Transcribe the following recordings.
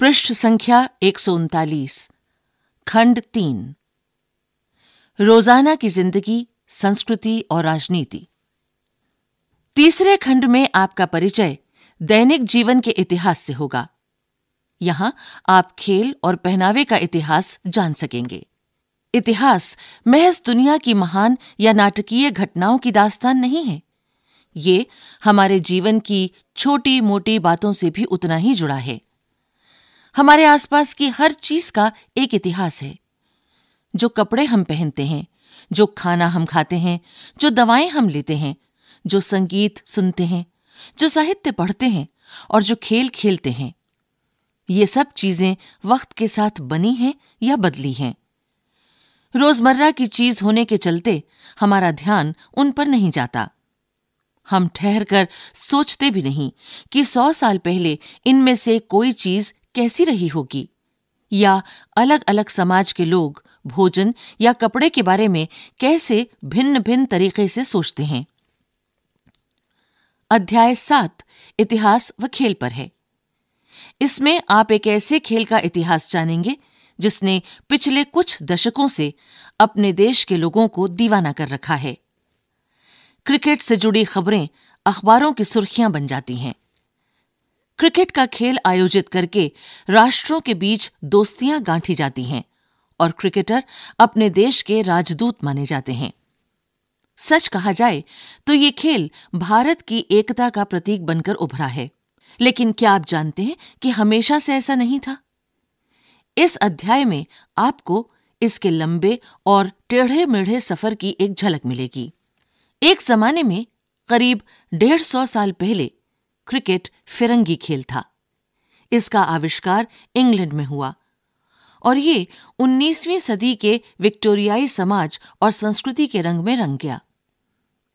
पृष्ठ संख्या एक खंड तीन रोजाना की जिंदगी संस्कृति और राजनीति तीसरे खंड में आपका परिचय दैनिक जीवन के इतिहास से होगा यहां आप खेल और पहनावे का इतिहास जान सकेंगे इतिहास महज दुनिया की महान या नाटकीय घटनाओं की दास्तान नहीं है ये हमारे जीवन की छोटी मोटी बातों से भी उतना ही जुड़ा है हमारे आसपास की हर चीज का एक इतिहास है जो कपड़े हम पहनते हैं जो खाना हम खाते हैं जो दवाएं हम लेते हैं जो संगीत सुनते हैं जो साहित्य पढ़ते हैं और जो खेल खेलते हैं ये सब चीजें वक्त के साथ बनी हैं या बदली हैं रोजमर्रा की चीज होने के चलते हमारा ध्यान उन पर नहीं जाता हम ठहर कर सोचते भी नहीं कि सौ साल पहले इनमें से कोई चीज कैसी रही होगी या अलग अलग समाज के लोग भोजन या कपड़े के बारे में कैसे भिन्न भिन्न तरीके से सोचते हैं अध्याय सात इतिहास व खेल पर है इसमें आप एक ऐसे खेल का इतिहास जानेंगे जिसने पिछले कुछ दशकों से अपने देश के लोगों को दीवाना कर रखा है क्रिकेट से जुड़ी खबरें अखबारों की सुर्खियां बन जाती हैं क्रिकेट का खेल आयोजित करके राष्ट्रों के बीच दोस्तियां गांठी जाती हैं और क्रिकेटर अपने देश के राजदूत माने जाते हैं सच कहा जाए तो ये खेल भारत की एकता का प्रतीक बनकर उभरा है लेकिन क्या आप जानते हैं कि हमेशा से ऐसा नहीं था इस अध्याय में आपको इसके लंबे और टेढ़े मेढ़े सफर की एक झलक मिलेगी एक जमाने में करीब डेढ़ सौ साल पहले क्रिकेट फिरंगी खेल था इसका आविष्कार इंग्लैंड में हुआ और ये 19वीं सदी के विक्टोरियाई समाज और संस्कृति के रंग में रंग गया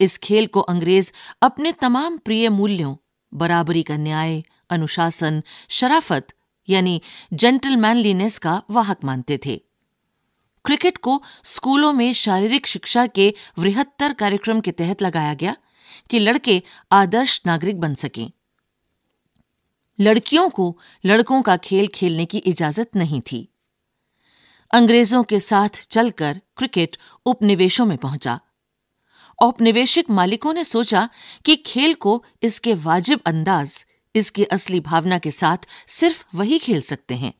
इस खेल को अंग्रेज अपने तमाम प्रिय मूल्यों बराबरी का न्याय अनुशासन शराफत यानी जेंटलमैनलीनेस का वाहक मानते थे क्रिकेट को स्कूलों में शारीरिक शिक्षा के वृहत्तर कार्यक्रम के तहत लगाया गया कि लड़के आदर्श नागरिक बन सकें लड़कियों को लड़कों का खेल खेलने की इजाजत नहीं थी अंग्रेजों के साथ चलकर क्रिकेट उपनिवेशों में पहुंचा औपनिवेशिक मालिकों ने सोचा कि खेल को इसके वाजिब अंदाज इसकी असली भावना के साथ सिर्फ वही खेल सकते हैं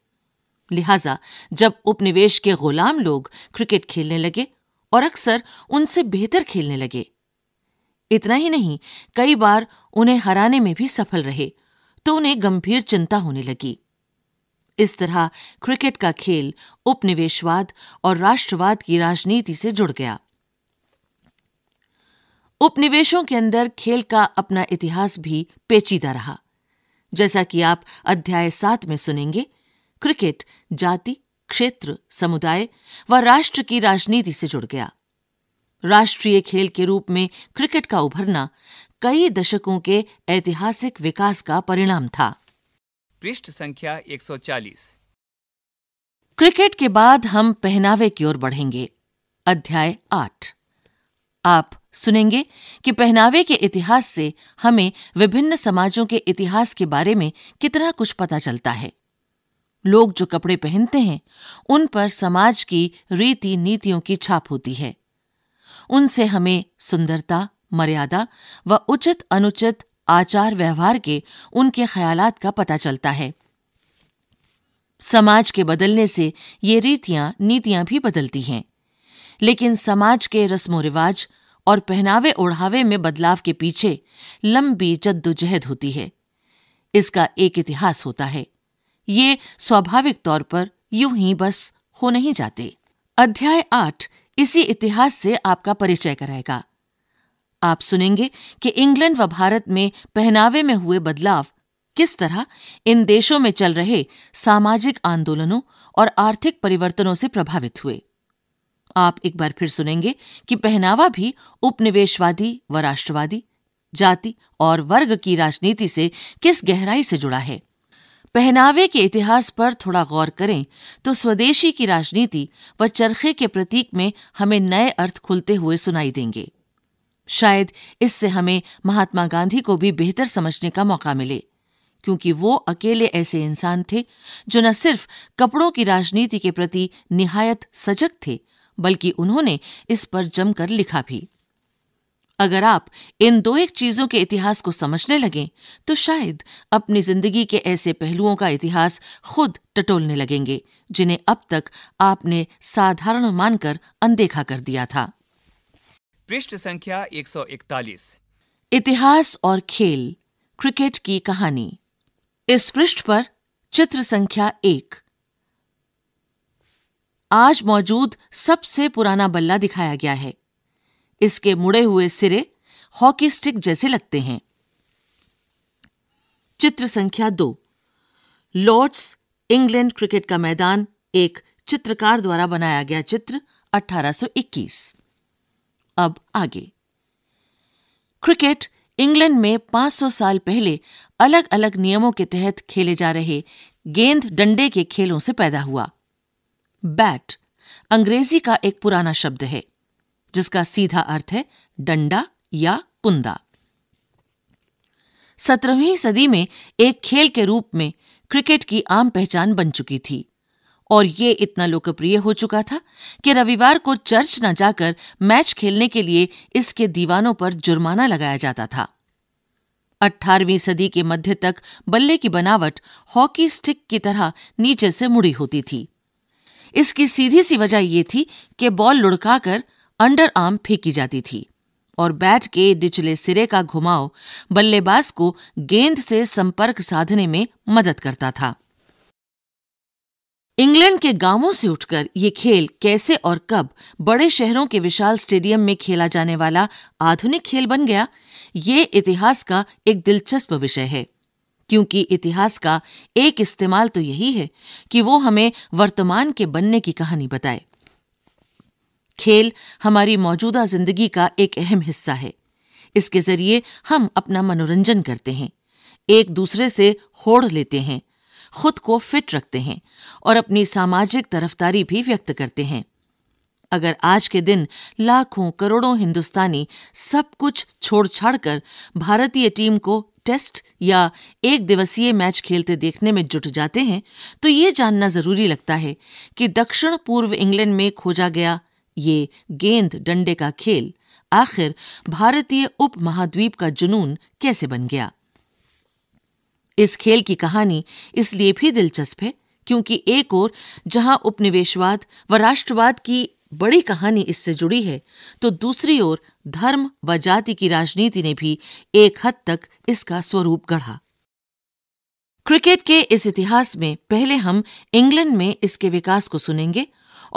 लिहाजा जब उपनिवेश के गुलाम लोग क्रिकेट खेलने लगे और अक्सर उनसे बेहतर खेलने लगे इतना ही नहीं कई बार उन्हें हराने में भी सफल रहे तो उन्हें गंभीर चिंता होने लगी इस तरह क्रिकेट का खेल उपनिवेशवाद और राष्ट्रवाद की राजनीति से जुड़ गया उपनिवेशों के अंदर खेल का अपना इतिहास भी पेचीदा रहा जैसा कि आप अध्याय सात में सुनेंगे क्रिकेट जाति क्षेत्र समुदाय व राष्ट्र की राजनीति से जुड़ गया राष्ट्रीय खेल के रूप में क्रिकेट का उभरना कई दशकों के ऐतिहासिक विकास का परिणाम था पृष्ठ संख्या 140 क्रिकेट के बाद हम पहनावे की ओर बढ़ेंगे अध्याय आठ आप सुनेंगे कि पहनावे के इतिहास से हमें विभिन्न समाजों के इतिहास के बारे में कितना कुछ पता चलता है लोग जो कपड़े पहनते हैं उन पर समाज की रीति नीतियों की छाप होती है उनसे हमें सुंदरता मर्यादा व उचित अनुचित आचार व्यवहार के उनके ख्यालात का पता चलता है समाज के बदलने से ये रीतियां नीतियां भी बदलती हैं लेकिन समाज के रस्मो रिवाज और पहनावे ओढ़ावे में बदलाव के पीछे लंबी जद्दोजहद होती है इसका एक इतिहास होता है ये स्वाभाविक तौर पर यूं ही बस हो नहीं जाते अध्याय आठ इसी इतिहास से आपका परिचय कराएगा आप सुनेंगे कि इंग्लैंड व भारत में पहनावे में हुए बदलाव किस तरह इन देशों में चल रहे सामाजिक आंदोलनों और आर्थिक परिवर्तनों से प्रभावित हुए आप एक बार फिर सुनेंगे कि पहनावा भी उपनिवेशवादी व राष्ट्रवादी जाति और वर्ग की राजनीति से किस गहराई से जुड़ा है पहनावे के इतिहास पर थोड़ा गौर करें तो स्वदेशी की राजनीति व चरखे के प्रतीक में हमें नए अर्थ खुलते हुए सुनाई देंगे शायद इससे हमें महात्मा गांधी को भी बेहतर समझने का मौका मिले क्योंकि वो अकेले ऐसे इंसान थे जो न सिर्फ कपड़ों की राजनीति के प्रति निहायत सजग थे बल्कि उन्होंने इस पर जमकर लिखा भी अगर आप इन दो एक चीजों के इतिहास को समझने लगे तो शायद अपनी जिंदगी के ऐसे पहलुओं का इतिहास खुद टटोलने लगेंगे जिन्हें अब तक आपने साधारण मानकर अनदेखा कर दिया था पृष्ठ संख्या 141 इतिहास और खेल क्रिकेट की कहानी इस पृष्ठ पर चित्र संख्या एक आज मौजूद सबसे पुराना बल्ला दिखाया गया है इसके मुड़े हुए सिरे हॉकी स्टिक जैसे लगते हैं चित्र संख्या दो लॉर्ड्स इंग्लैंड क्रिकेट का मैदान एक चित्रकार द्वारा बनाया गया चित्र 1821 अब आगे क्रिकेट इंग्लैंड में 500 साल पहले अलग अलग नियमों के तहत खेले जा रहे गेंद डंडे के खेलों से पैदा हुआ बैट अंग्रेजी का एक पुराना शब्द है जिसका सीधा अर्थ है डंडा या कुंदा सत्रहवीं सदी में एक खेल के रूप में क्रिकेट की आम पहचान बन चुकी थी और ये इतना लोकप्रिय हो चुका था कि रविवार को चर्च न जाकर मैच खेलने के लिए इसके दीवानों पर जुर्माना लगाया जाता था 18वीं सदी के मध्य तक बल्ले की बनावट हॉकी स्टिक की तरह नीचे से मुड़ी होती थी इसकी सीधी सी वजह यह थी कि बॉल लुढ़काकर अंडर आर्म फेंकी जाती थी और बैट के निचले सिरे का घुमाव बल्लेबाज को गेंद से संपर्क साधने में मदद करता था इंग्लैंड के गांवों से उठकर ये खेल कैसे और कब बड़े शहरों के विशाल स्टेडियम में खेला जाने वाला आधुनिक खेल बन गया ये इतिहास का एक दिलचस्प विषय है क्योंकि इतिहास का एक इस्तेमाल तो यही है कि वो हमें वर्तमान के बनने की कहानी बताए खेल हमारी मौजूदा जिंदगी का एक अहम हिस्सा है इसके जरिए हम अपना मनोरंजन करते हैं एक दूसरे से होड़ लेते हैं खुद को फिट रखते हैं और अपनी सामाजिक तरफदारी भी व्यक्त करते हैं अगर आज के दिन लाखों करोड़ों हिंदुस्तानी सब कुछ छोड़ छाड़ कर भारतीय टीम को टेस्ट या एक दिवसीय मैच खेलते देखने में जुट जाते हैं तो ये जानना जरूरी लगता है कि दक्षिण पूर्व इंग्लैंड में खोजा गया ये गेंद डंडे का खेल आखिर भारतीय उप महाद्वीप का जुनून कैसे बन गया इस खेल की कहानी इसलिए भी दिलचस्प है क्योंकि एक ओर जहां उपनिवेशवाद व राष्ट्रवाद की बड़ी कहानी इससे जुड़ी है तो दूसरी ओर धर्म व जाति की राजनीति ने भी एक हद तक इसका स्वरूप गढ़ा क्रिकेट के इस इतिहास में पहले हम इंग्लैंड में इसके विकास को सुनेंगे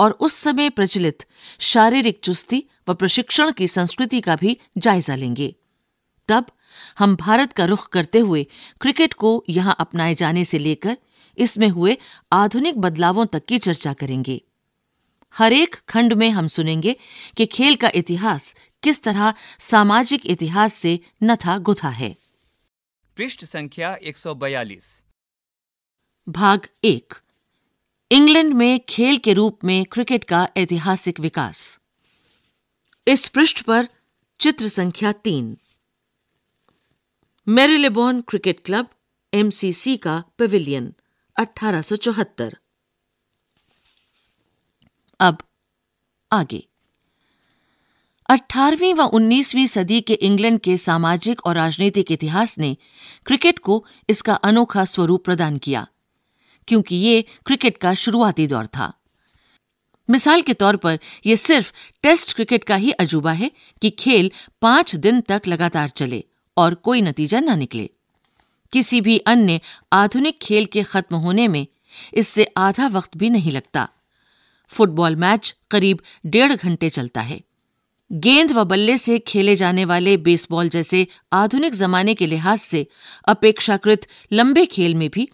और उस समय प्रचलित शारीरिक चुस्ती व प्रशिक्षण की संस्कृति का भी जायजा लेंगे तब हम भारत का रुख करते हुए क्रिकेट को यहां अपनाए जाने से लेकर इसमें हुए आधुनिक बदलावों तक की चर्चा करेंगे हर एक खंड में हम सुनेंगे कि खेल का इतिहास किस तरह सामाजिक इतिहास से नथा गुथा है पृष्ठ संख्या 142 भाग एक इंग्लैंड में खेल के रूप में क्रिकेट का ऐतिहासिक विकास इस पृष्ठ पर चित्र संख्या तीन मेरी क्रिकेट क्लब एमसीसी का पवेलियन 1874 अब आगे 18वीं व 19वीं सदी के इंग्लैंड के सामाजिक और राजनीतिक इतिहास ने क्रिकेट को इसका अनोखा स्वरूप प्रदान किया क्योंकि ये क्रिकेट का शुरुआती दौर था मिसाल के तौर पर यह सिर्फ टेस्ट क्रिकेट का ही अजूबा है कि खेल पांच दिन तक लगातार चले और कोई नतीजा न निकले किसी भी अन्य आधुनिक खेल के खत्म होने में इससे आधा वक्त भी नहीं लगता फुटबॉल मैच करीब डेढ़ घंटे चलता है गेंद व बल्ले से खेले जाने वाले बेसबॉल जैसे आधुनिक जमाने के लिहाज से अपेक्षाकृत लंबे खेल में भी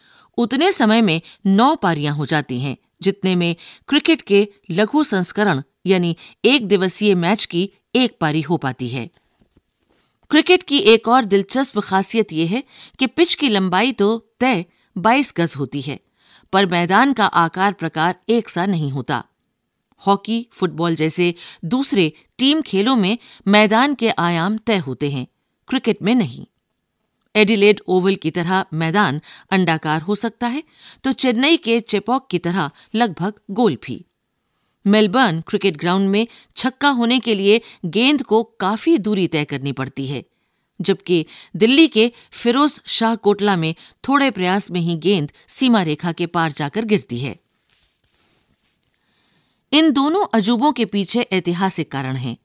उतने समय में नौ पारियां हो जाती हैं जितने में क्रिकेट के लघु संस्करण यानी एक दिवसीय मैच की एक पारी हो पाती है क्रिकेट की एक और दिलचस्प खासियत यह है कि पिच की लंबाई तो तय 22 गज होती है पर मैदान का आकार प्रकार एक सा नहीं होता हॉकी फुटबॉल जैसे दूसरे टीम खेलों में मैदान के आयाम तय होते हैं क्रिकेट में नहीं एडिलेड ओवल की तरह मैदान अंडाकार हो सकता है तो चेन्नई के चेपॉक की तरह लगभग गोल भी मेलबर्न क्रिकेट ग्राउंड में छक्का होने के लिए गेंद को काफी दूरी तय करनी पड़ती है जबकि दिल्ली के फिरोज शाह कोटला में थोड़े प्रयास में ही गेंद सीमा रेखा के पार जाकर गिरती है इन दोनों अजूबों के पीछे ऐतिहासिक कारण हैं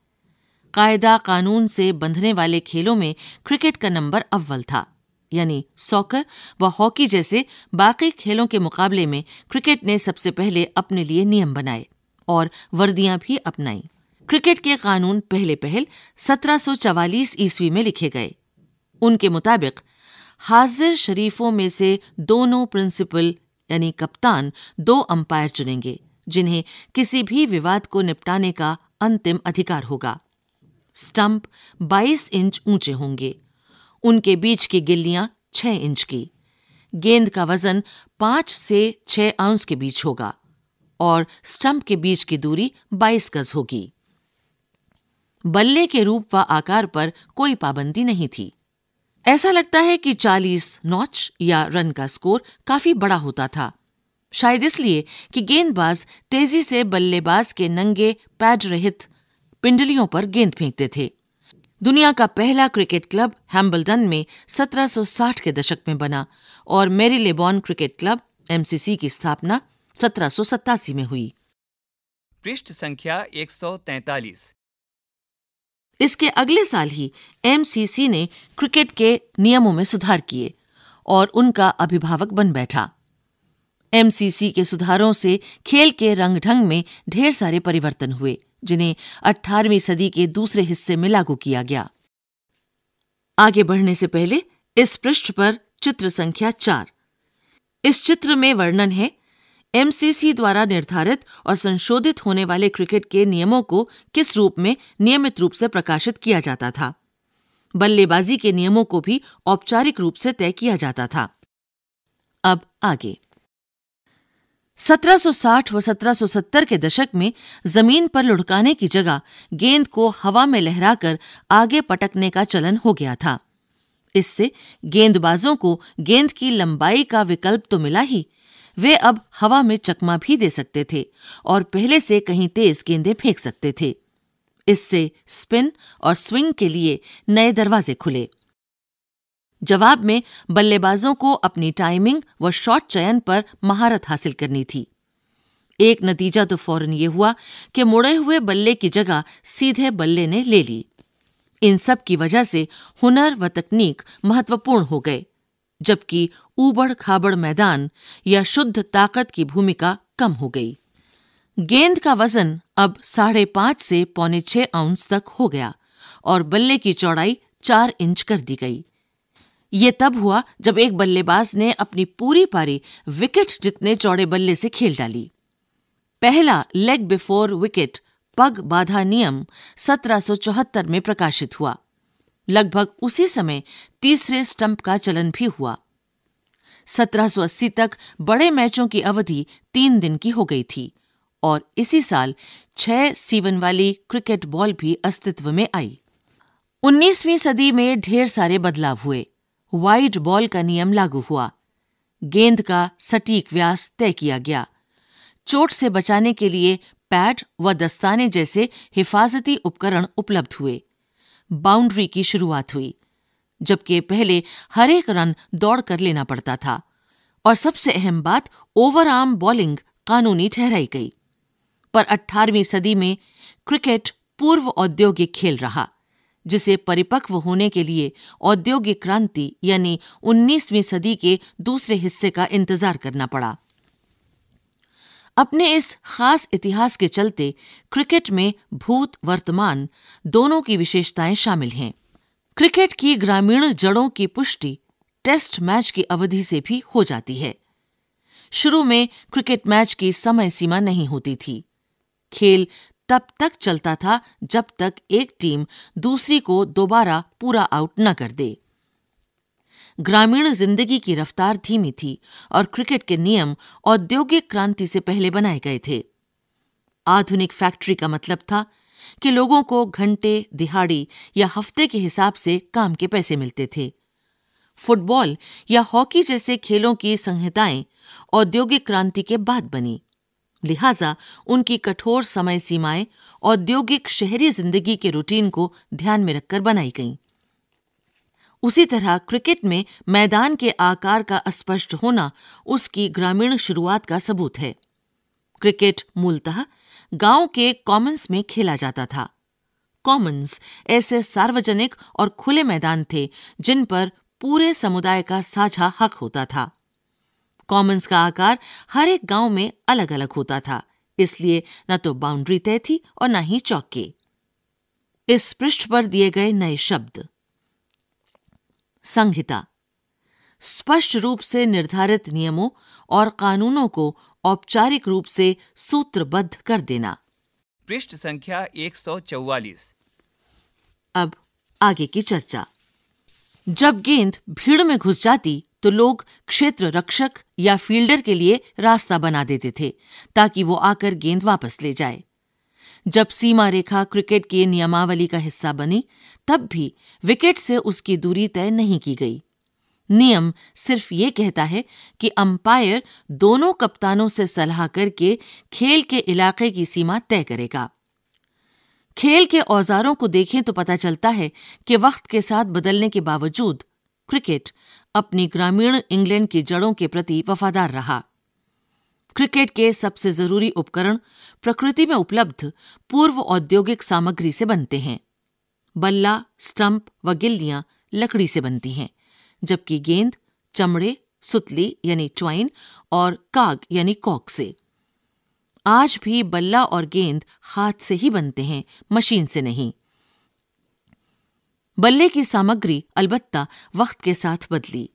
कायदा कानून से बंधने वाले खेलों में क्रिकेट का नंबर अव्वल था यानी सॉकर व हॉकी जैसे बाकी खेलों के मुकाबले में क्रिकेट ने सबसे पहले अपने लिए नियम बनाए और वर्दियां भी अपनाई क्रिकेट के कानून पहले पहल 1744 ईस्वी में लिखे गए उनके मुताबिक हाजिर शरीफों में से दोनों प्रिंसिपल यानी कप्तान दो अंपायर चुनेंगे जिन्हें किसी भी विवाद को निपटाने का अंतिम अधिकार होगा स्टंप 22 इंच ऊंचे होंगे उनके बीच की गिल्लियां 6 इंच की गेंद का वजन 5 से 6 आउंस के बीच होगा और स्टंप के बीच की दूरी 22 गज होगी बल्ले के रूप व आकार पर कोई पाबंदी नहीं थी ऐसा लगता है कि 40 नॉच या रन का स्कोर काफी बड़ा होता था शायद इसलिए कि गेंदबाज तेजी से बल्लेबाज के नंगे पैड रहित पिंडलियों पर गेंद फेंकते थे दुनिया का पहला क्रिकेट क्लब हैम्बल्टन में 1760 के दशक में बना और मेरी लेबॉन क्रिकेट क्लब एमसीसी की स्थापना सत्रह में हुई पृष्ठ संख्या 143 इसके अगले साल ही एमसीसी ने क्रिकेट के नियमों में सुधार किए और उनका अभिभावक बन बैठा एमसीसी के सुधारों से खेल के रंग ढंग में ढेर सारे परिवर्तन हुए जिन्हें 18वीं सदी के दूसरे हिस्से में लागू किया गया आगे बढ़ने से पहले इस पृष्ठ पर चित्र संख्या चार इस चित्र में वर्णन है एमसीसी द्वारा निर्धारित और संशोधित होने वाले क्रिकेट के नियमों को किस रूप में नियमित रूप से प्रकाशित किया जाता था बल्लेबाजी के नियमों को भी औपचारिक रूप से तय किया जाता था अब आगे 1760 व 1770 के दशक में जमीन पर लुढ़काने की जगह गेंद को हवा में लहराकर आगे पटकने का चलन हो गया था इससे गेंदबाजों को गेंद की लंबाई का विकल्प तो मिला ही वे अब हवा में चकमा भी दे सकते थे और पहले से कहीं तेज गेंदे फेंक सकते थे इससे स्पिन और स्विंग के लिए नए दरवाजे खुले जवाब में बल्लेबाजों को अपनी टाइमिंग व शॉट चयन पर महारत हासिल करनी थी एक नतीजा तो फौरन ये हुआ कि मुड़े हुए बल्ले की जगह सीधे बल्ले ने ले ली इन सब की वजह से हुनर व तकनीक महत्वपूर्ण हो गए जबकि ऊबड़ खाबड़ मैदान या शुद्ध ताकत की भूमिका कम हो गई गेंद का वजन अब साढ़े पांच से पौने छह आउंस तक हो गया और बल्ले की चौड़ाई चार इंच कर दी गई ये तब हुआ जब एक बल्लेबाज ने अपनी पूरी पारी विकेट जितने चौड़े बल्ले से खेल डाली पहला लेग बिफोर विकेट पग बाधा नियम 1774 में प्रकाशित हुआ लगभग उसी समय तीसरे स्टंप का चलन भी हुआ 1780 तक बड़े मैचों की अवधि तीन दिन की हो गई थी और इसी साल छह सीवन वाली क्रिकेट बॉल भी अस्तित्व में आई 19वीं सदी में ढेर सारे बदलाव हुए वाइड बॉल का नियम लागू हुआ गेंद का सटीक व्यास तय किया गया चोट से बचाने के लिए पैड व दस्ताने जैसे हिफाजती उपकरण उपलब्ध हुए बाउंड्री की शुरुआत हुई जबकि पहले हर एक रन दौड़ कर लेना पड़ता था और सबसे अहम बात ओवर आर्म बॉलिंग कानूनी ठहराई गई पर 18वीं सदी में क्रिकेट पूर्व औद्योगिक खेल रहा जिसे परिपक्व होने के लिए औद्योगिक क्रांति यानी 19वीं सदी के दूसरे हिस्से का इंतजार करना पड़ा अपने इस खास इतिहास के चलते क्रिकेट में भूत वर्तमान दोनों की विशेषताएं शामिल हैं क्रिकेट की ग्रामीण जड़ों की पुष्टि टेस्ट मैच की अवधि से भी हो जाती है शुरू में क्रिकेट मैच की समय सीमा नहीं होती थी खेल तब तक चलता था जब तक एक टीम दूसरी को दोबारा पूरा आउट न कर दे ग्रामीण जिंदगी की रफ्तार धीमी थी और क्रिकेट के नियम औद्योगिक क्रांति से पहले बनाए गए थे आधुनिक फैक्ट्री का मतलब था कि लोगों को घंटे दिहाड़ी या हफ्ते के हिसाब से काम के पैसे मिलते थे फुटबॉल या हॉकी जैसे खेलों की संहिताएं औद्योगिक क्रांति के बाद बनी लिहाजा उनकी कठोर समय सीमाएं औद्योगिक शहरी जिंदगी के रूटीन को ध्यान में रखकर बनाई गईं उसी तरह क्रिकेट में मैदान के आकार का स्पष्ट होना उसकी ग्रामीण शुरुआत का सबूत है क्रिकेट मूलतः गांव के कॉमन्स में खेला जाता था कॉमन्स ऐसे सार्वजनिक और खुले मैदान थे जिन पर पूरे समुदाय का साझा हक होता था कॉमन्स का आकार हर एक गांव में अलग अलग होता था इसलिए न तो बाउंड्री तय थी और न ही चौके इस पृष्ठ पर दिए गए नए शब्द संहिता स्पष्ट रूप से निर्धारित नियमों और कानूनों को औपचारिक रूप से सूत्रबद्ध कर देना पृष्ठ संख्या चौवालीस अब आगे की चर्चा जब गेंद भीड़ में घुस जाती तो लोग क्षेत्र रक्षक या फील्डर के लिए रास्ता बना देते थे ताकि वो आकर गेंद वापस ले जाए जब सीमा रेखा क्रिकेट की नियमावली का हिस्सा बनी तब भी विकेट से उसकी दूरी तय नहीं की गई नियम सिर्फ ये कहता है कि अंपायर दोनों कप्तानों से सलाह करके खेल के इलाके की सीमा तय करेगा खेल के औजारों को देखें तो पता चलता है कि वक्त के साथ बदलने के बावजूद क्रिकेट अपनी ग्रामीण इंग्लैंड की जड़ों के प्रति वफादार रहा क्रिकेट के सबसे जरूरी उपकरण प्रकृति में उपलब्ध पूर्व औद्योगिक सामग्री से बनते हैं बल्ला स्टंप व गिल्लियां लकड़ी से बनती हैं जबकि गेंद चमड़े सुतली यानी च्वाइन और काग यानी कॉक से आज भी बल्ला और गेंद हाथ से ही बनते हैं मशीन से नहीं बल्ले की सामग्री अलबत्ता वक्त के साथ बदली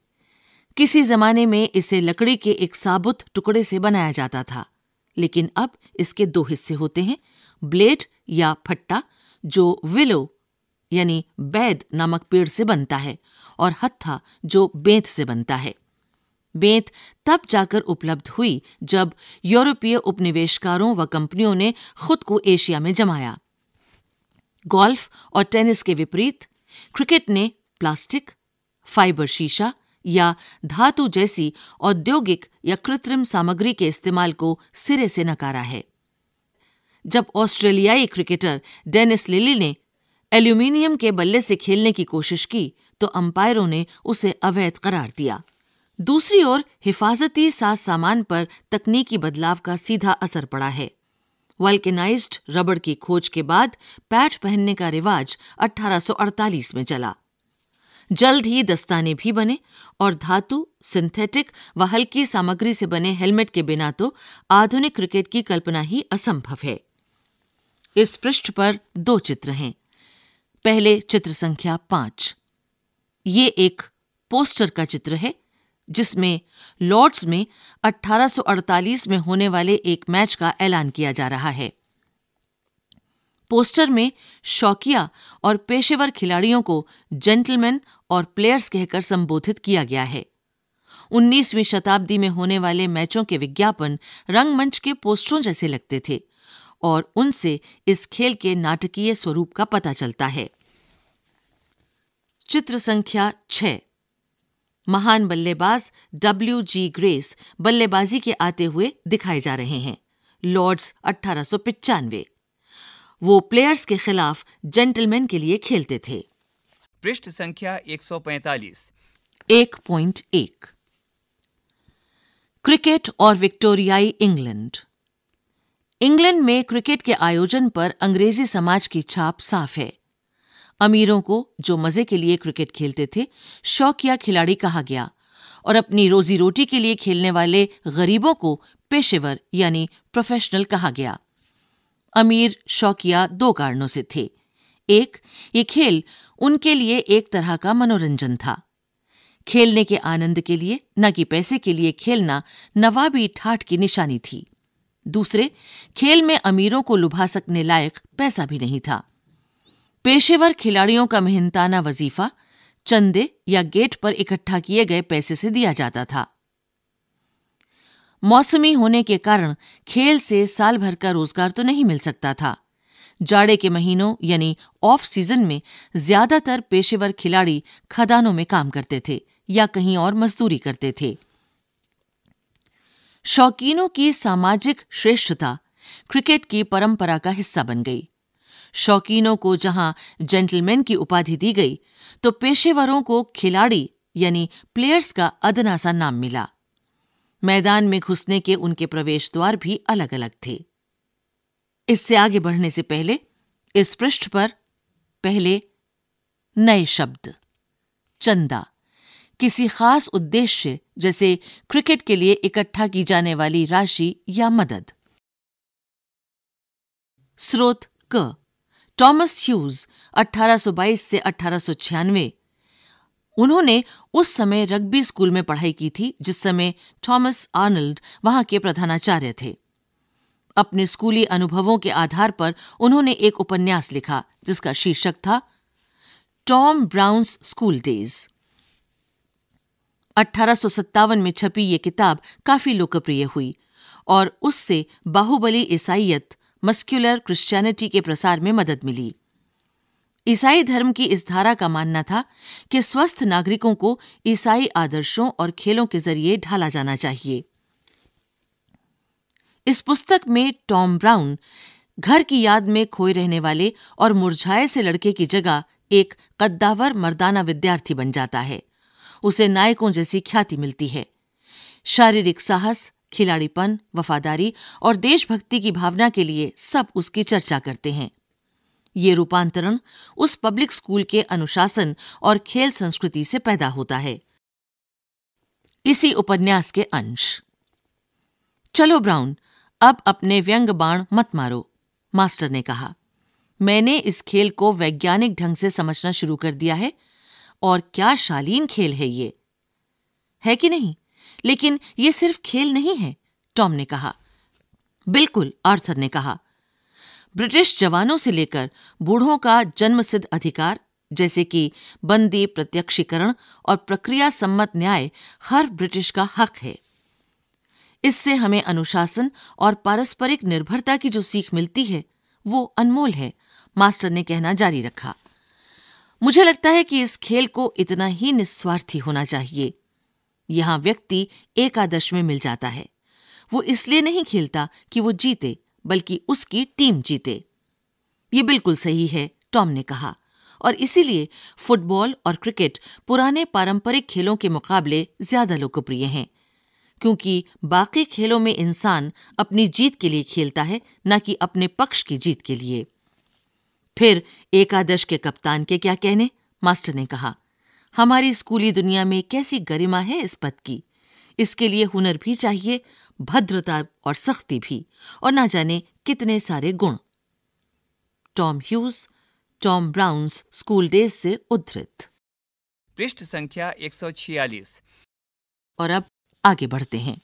किसी जमाने में इसे लकड़ी के एक साबुत टुकड़े से बनाया जाता था लेकिन अब इसके दो हिस्से होते हैं ब्लेड या फट्टा जो विलो यानी बैद नामक पेड़ से बनता है और हत्था जो बेंत से बनता है बेंत तब जाकर उपलब्ध हुई जब यूरोपीय उपनिवेशकारों व कंपनियों ने खुद को एशिया में जमाया गोल्फ और टेनिस के विपरीत क्रिकेट ने प्लास्टिक फाइबर शीशा या धातु जैसी औद्योगिक या कृत्रिम सामग्री के इस्तेमाल को सिरे से नकारा है जब ऑस्ट्रेलियाई क्रिकेटर डेनिस लिली ने एल्यूमिनियम के बल्ले से खेलने की कोशिश की तो अंपायरों ने उसे अवैध करार दिया दूसरी ओर हिफाजती साज सामान पर तकनीकी बदलाव का सीधा असर पड़ा है वाल्केनाइज्ड रबड़ की खोज के बाद पैट पहनने का रिवाज 1848 में चला जल्द ही दस्ताने भी बने और धातु सिंथेटिक व हल्की सामग्री से बने हेलमेट के बिना तो आधुनिक क्रिकेट की कल्पना ही असंभव है इस पृष्ठ पर दो चित्र हैं पहले चित्र संख्या पांच ये एक पोस्टर का चित्र है जिसमें लॉर्ड्स में 1848 में होने वाले एक मैच का ऐलान किया जा रहा है पोस्टर में शौकिया और पेशेवर खिलाड़ियों को जेंटलमैन और प्लेयर्स कहकर संबोधित किया गया है 19वीं शताब्दी में होने वाले मैचों के विज्ञापन रंगमंच के पोस्टरों जैसे लगते थे और उनसे इस खेल के नाटकीय स्वरूप का पता चलता है चित्र संख्या छ महान बल्लेबाज डब्ल्यू जी ग्रेस बल्लेबाजी के आते हुए दिखाए जा रहे हैं लॉर्ड्स अठारह वो प्लेयर्स के खिलाफ जेंटलमैन के लिए खेलते थे पृष्ठ संख्या 145 एक क्रिकेट और विक्टोरियाई इंग्लैंड इंग्लैंड में क्रिकेट के आयोजन पर अंग्रेजी समाज की छाप साफ है अमीरों को जो मजे के लिए क्रिकेट खेलते थे शौकिया खिलाड़ी कहा गया और अपनी रोजी रोटी के लिए खेलने वाले गरीबों को पेशेवर यानी प्रोफेशनल कहा गया अमीर शौकिया दो कारणों से थे एक ये खेल उनके लिए एक तरह का मनोरंजन था खेलने के आनंद के लिए न कि पैसे के लिए खेलना नवाबी ठाठ की निशानी थी दूसरे खेल में अमीरों को लुभा सकने लायक पैसा भी नहीं था पेशेवर खिलाड़ियों का मेहनताना वजीफा चंदे या गेट पर इकट्ठा किए गए पैसे से दिया जाता था मौसमी होने के कारण खेल से साल भर का रोजगार तो नहीं मिल सकता था जाड़े के महीनों यानी ऑफ सीजन में ज्यादातर पेशेवर खिलाड़ी खदानों में काम करते थे या कहीं और मजदूरी करते थे शौकीनों की सामाजिक श्रेष्ठता क्रिकेट की परंपरा का हिस्सा बन गई शौकीनों को जहां जेंटलमैन की उपाधि दी गई तो पेशेवरों को खिलाड़ी यानी प्लेयर्स का अदनासा नाम मिला मैदान में घुसने के उनके प्रवेश द्वार भी अलग अलग थे इससे आगे बढ़ने से पहले इस पृष्ठ पर पहले नए शब्द चंदा किसी खास उद्देश्य जैसे क्रिकेट के लिए इकट्ठा की जाने वाली राशि या मदद स्रोत क टॉमस ह्यूज 1822 से 1896 उन्होंने उस समय रग्बी स्कूल में पढ़ाई की थी जिस समय थॉमस आर्नल्ड वहां के प्रधानाचार्य थे अपने स्कूली अनुभवों के आधार पर उन्होंने एक उपन्यास लिखा जिसका शीर्षक था टॉम ब्राउन्स स्कूल डेज अठारह में छपी ये किताब काफी लोकप्रिय हुई और उससे बाहुबली ईसाइयत मस्क्यूलर क्रिश्चियनिटी के प्रसार में मदद मिली ईसाई धर्म की इस धारा का मानना था कि स्वस्थ नागरिकों को ईसाई आदर्शों और खेलों के जरिए ढाला जाना चाहिए इस पुस्तक में टॉम ब्राउन घर की याद में खोए रहने वाले और मुरझाए से लड़के की जगह एक कद्दावर मर्दाना विद्यार्थी बन जाता है उसे नायकों जैसी ख्याति मिलती है शारीरिक साहस खिलाड़ीपन वफादारी और देशभक्ति की भावना के लिए सब उसकी चर्चा करते हैं ये रूपांतरण उस पब्लिक स्कूल के अनुशासन और खेल संस्कृति से पैदा होता है इसी उपन्यास के अंश चलो ब्राउन अब अपने व्यंग बाण मत मारो मास्टर ने कहा मैंने इस खेल को वैज्ञानिक ढंग से समझना शुरू कर दिया है और क्या शालीन खेल है ये है कि नहीं लेकिन ये सिर्फ खेल नहीं है टॉम ने कहा बिल्कुल आर्थर ने कहा ब्रिटिश जवानों से लेकर बूढ़ों का जन्मसिद्ध अधिकार जैसे कि बंदी प्रत्यक्षीकरण और प्रक्रिया सम्मत न्याय हर ब्रिटिश का हक है इससे हमें अनुशासन और पारस्परिक निर्भरता की जो सीख मिलती है वो अनमोल है मास्टर ने कहना जारी रखा मुझे लगता है कि इस खेल को इतना ही निस्वार्थी होना चाहिए यहां व्यक्ति एकादश में मिल जाता है वो इसलिए नहीं खेलता कि वो जीते बल्कि उसकी टीम जीते ये बिल्कुल सही है टॉम ने कहा और इसीलिए फुटबॉल और क्रिकेट पुराने पारंपरिक खेलों के मुकाबले ज्यादा लोकप्रिय हैं क्योंकि बाकी खेलों में इंसान अपनी जीत के लिए खेलता है न कि अपने पक्ष की जीत के लिए फिर एकादश के कप्तान के क्या कहने मास्टर ने कहा हमारी स्कूली दुनिया में कैसी गरिमा है इस पद की इसके लिए हुनर भी चाहिए भद्रता और सख्ती भी और ना जाने कितने सारे गुण Tom Hughes Tom Brown's School Days से उद्धृत पृष्ठ संख्या 146 और अब आगे बढ़ते हैं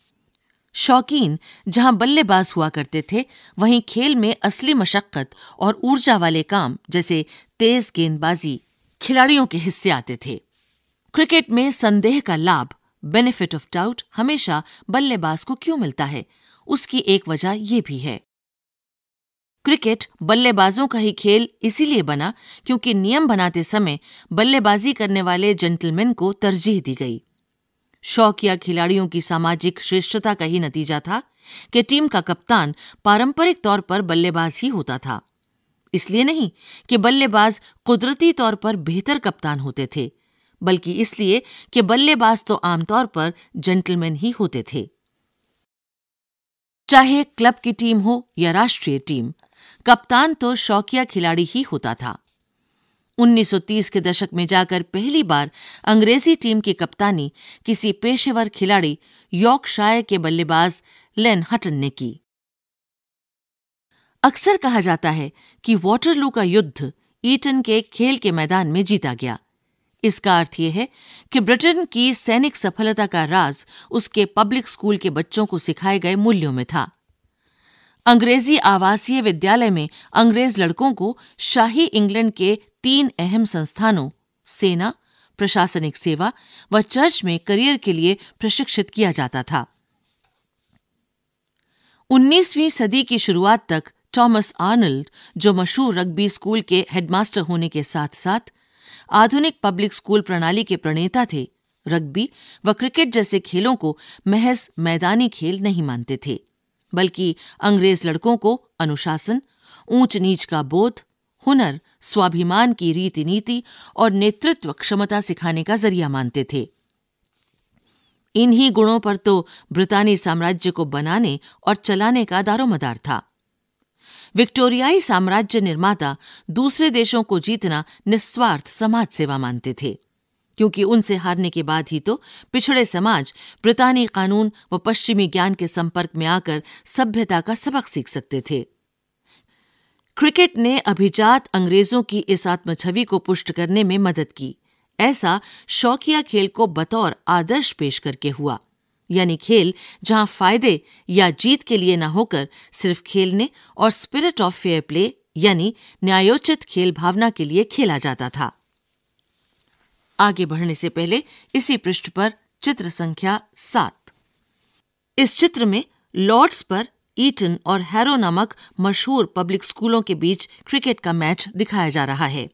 शौकीन जहां बल्लेबाज हुआ करते थे वहीं खेल में असली मशक्कत और ऊर्जा वाले काम जैसे तेज गेंदबाजी खिलाड़ियों के हिस्से आते थे क्रिकेट में संदेह का लाभ बेनिफिट ऑफ डाउट हमेशा बल्लेबाज को क्यों मिलता है उसकी एक वजह यह भी है क्रिकेट बल्लेबाजों का ही खेल इसीलिए बना क्योंकि नियम बनाते समय बल्लेबाजी करने वाले जेंटलमैन को तरजीह दी गई शौक या खिलाड़ियों की सामाजिक श्रेष्ठता का ही नतीजा था कि टीम का कप्तान पारंपरिक तौर पर बल्लेबाज ही होता था इसलिए नहीं कि बल्लेबाज कुदरती तौर पर बेहतर कप्तान होते थे बल्कि इसलिए कि बल्लेबाज तो आमतौर पर जेंटलमैन ही होते थे चाहे क्लब की टीम हो या राष्ट्रीय टीम कप्तान तो शौकिया खिलाड़ी ही होता था 1930 के दशक में जाकर पहली बार अंग्रेजी टीम की कप्तानी किसी पेशेवर खिलाड़ी यॉर्कशायर के बल्लेबाज लेन हटन ने की अक्सर कहा जाता है कि वाटरलू का युद्ध ईटन के खेल के मैदान में जीता गया इसका अर्थ यह है कि ब्रिटेन की सैनिक सफलता का राज उसके पब्लिक स्कूल के बच्चों को सिखाए गए मूल्यों में था अंग्रेजी आवासीय विद्यालय में अंग्रेज लड़कों को शाही इंग्लैंड के तीन अहम संस्थानों सेना प्रशासनिक सेवा व चर्च में करियर के लिए प्रशिक्षित किया जाता था 19वीं सदी की शुरुआत तक टॉमस आर्नल्ड जो मशहूर रग्बी स्कूल के हेडमास्टर होने के साथ साथ आधुनिक पब्लिक स्कूल प्रणाली के प्रणेता थे रग्बी व क्रिकेट जैसे खेलों को महज मैदानी खेल नहीं मानते थे बल्कि अंग्रेज लड़कों को अनुशासन ऊंच नीच का बोध हुनर स्वाभिमान की रीति नीति और नेतृत्व क्षमता सिखाने का जरिया मानते थे इन्हीं गुणों पर तो ब्रितानी साम्राज्य को बनाने और चलाने का दारोमदार था विक्टोरियाई साम्राज्य निर्माता दूसरे देशों को जीतना निस्वार्थ समाज सेवा मानते थे क्योंकि उनसे हारने के बाद ही तो पिछड़े समाज ब्रितानी कानून व पश्चिमी ज्ञान के संपर्क में आकर सभ्यता का सबक सीख सकते थे क्रिकेट ने अभिजात अंग्रेजों की इस आत्म छवि को पुष्ट करने में मदद की ऐसा शौकिया खेल को बतौर आदर्श पेश करके हुआ यानी खेल जहां फायदे या जीत के लिए न होकर सिर्फ खेलने और स्पिरिट ऑफ फेयर प्ले यानी न्यायोचित खेल भावना के लिए खेला जाता था आगे बढ़ने से पहले इसी पृष्ठ पर चित्र संख्या सात इस चित्र में लॉर्ड्स पर ईटन और हैरो नामक मशहूर पब्लिक स्कूलों के बीच क्रिकेट का मैच दिखाया जा रहा है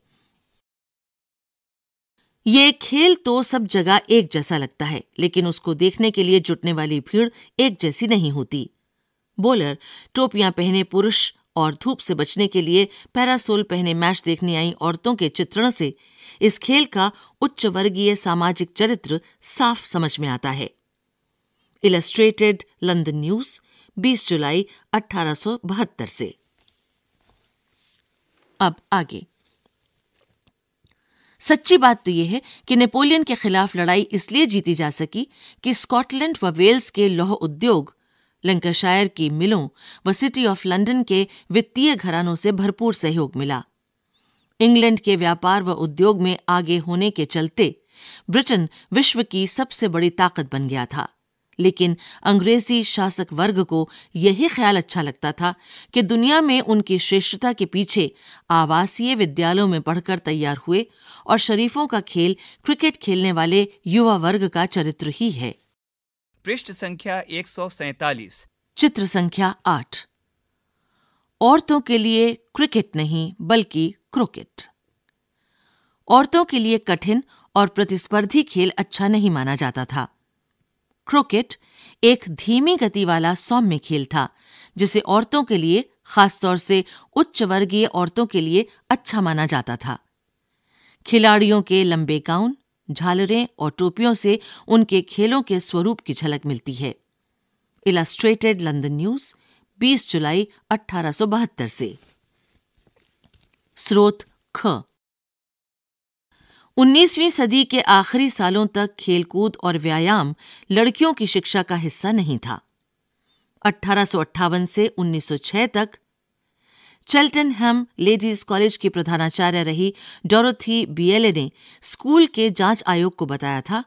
ये खेल तो सब जगह एक जैसा लगता है लेकिन उसको देखने के लिए जुटने वाली भीड़ एक जैसी नहीं होती बॉलर टोपियां पहने पुरुष और धूप से बचने के लिए पैरासोल पहने मैच देखने आई औरतों के चित्रण से इस खेल का उच्च वर्गीय सामाजिक चरित्र साफ समझ में आता है इलस्ट्रेटेड लंदन न्यूज 20 जुलाई अठारह से अब आगे सच्ची बात तो यह है कि नेपोलियन के खिलाफ लड़ाई इसलिए जीती जा सकी कि स्कॉटलैंड व वेल्स के लौह उद्योग लंकाशायर की मिलों व सिटी ऑफ लंदन के वित्तीय घरानों से भरपूर सहयोग मिला इंग्लैंड के व्यापार व उद्योग में आगे होने के चलते ब्रिटेन विश्व की सबसे बड़ी ताकत बन गया था लेकिन अंग्रेजी शासक वर्ग को यही ख्याल अच्छा लगता था कि दुनिया में उनकी श्रेष्ठता के पीछे आवासीय विद्यालयों में पढ़कर तैयार हुए और शरीफों का खेल क्रिकेट खेलने वाले युवा वर्ग का चरित्र ही है पृष्ठ संख्या एक चित्र संख्या आठ औरतों के लिए क्रिकेट नहीं बल्कि क्रोकेट औरतों के लिए कठिन और प्रतिस्पर्धी खेल अच्छा नहीं माना जाता था क्रिकेट एक धीमी गति वाला सौम्य खेल था जिसे औरतों के लिए खासतौर से उच्च वर्गीय औरतों के लिए अच्छा माना जाता था खिलाड़ियों के लंबे गाउन झालरें और टोपियों से उनके खेलों के स्वरूप की झलक मिलती है इलास्ट्रेटेड लंदन न्यूज 20 जुलाई अठारह से स्रोत ख 19वीं सदी के आखिरी सालों तक खेलकूद और व्यायाम लड़कियों की शिक्षा का हिस्सा नहीं था अठारह से 1906 तक चेल्टनहैम लेडीज कॉलेज की प्रधानाचार्य रही डोरोथी बीएलए ने स्कूल के जांच आयोग को बताया था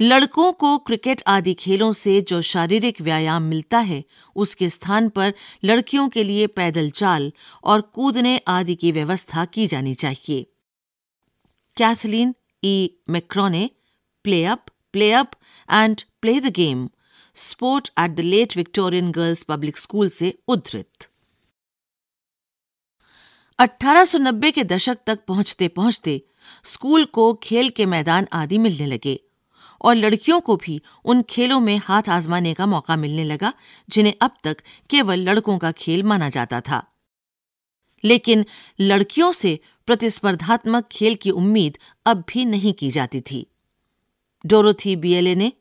लड़कों को क्रिकेट आदि खेलों से जो शारीरिक व्यायाम मिलता है उसके स्थान पर लड़कियों के लिए पैदल चाल और कूदने आदि की व्यवस्था की जानी चाहिए Kathleen E. McCrone, Play Up, Play Up and Play the Game, Sport at the Late Victorian Girls Public School से उद्धृत 1890 के दशक तक पहुंचते पहुंचते स्कूल को खेल के मैदान आदि मिलने लगे और लड़कियों को भी उन खेलों में हाथ आजमाने का मौका मिलने लगा जिन्हें अब तक केवल लड़कों का खेल माना जाता था लेकिन लड़कियों से प्रतिस्पर्धात्मक खेल की उम्मीद अब भी नहीं की जाती थी डोरोथी बीएलए ने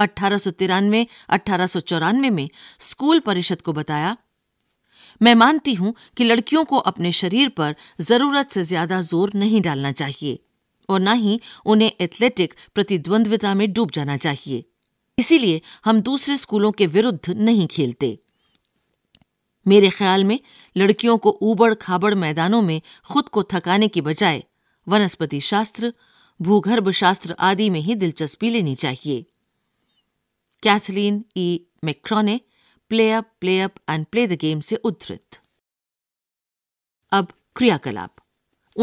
अठारह सौ तिरानवे अठारह चौरानवे में स्कूल परिषद को बताया मैं मानती हूं कि लड़कियों को अपने शरीर पर जरूरत से ज्यादा जोर नहीं डालना चाहिए और न ही उन्हें एथलेटिक प्रतिद्वंद्विता में डूब जाना चाहिए इसीलिए हम दूसरे स्कूलों के विरुद्ध नहीं खेलते मेरे ख्याल में लड़कियों को ऊबड़ खाबड़ मैदानों में खुद को थकाने की बजाय वनस्पति शास्त्र भूगर्भ शास्त्र आदि में ही दिलचस्पी लेनी चाहिए कैथलीन ई मैक्रॉ ने play up play up and play the game से उद्धृत अब क्रियाकलाप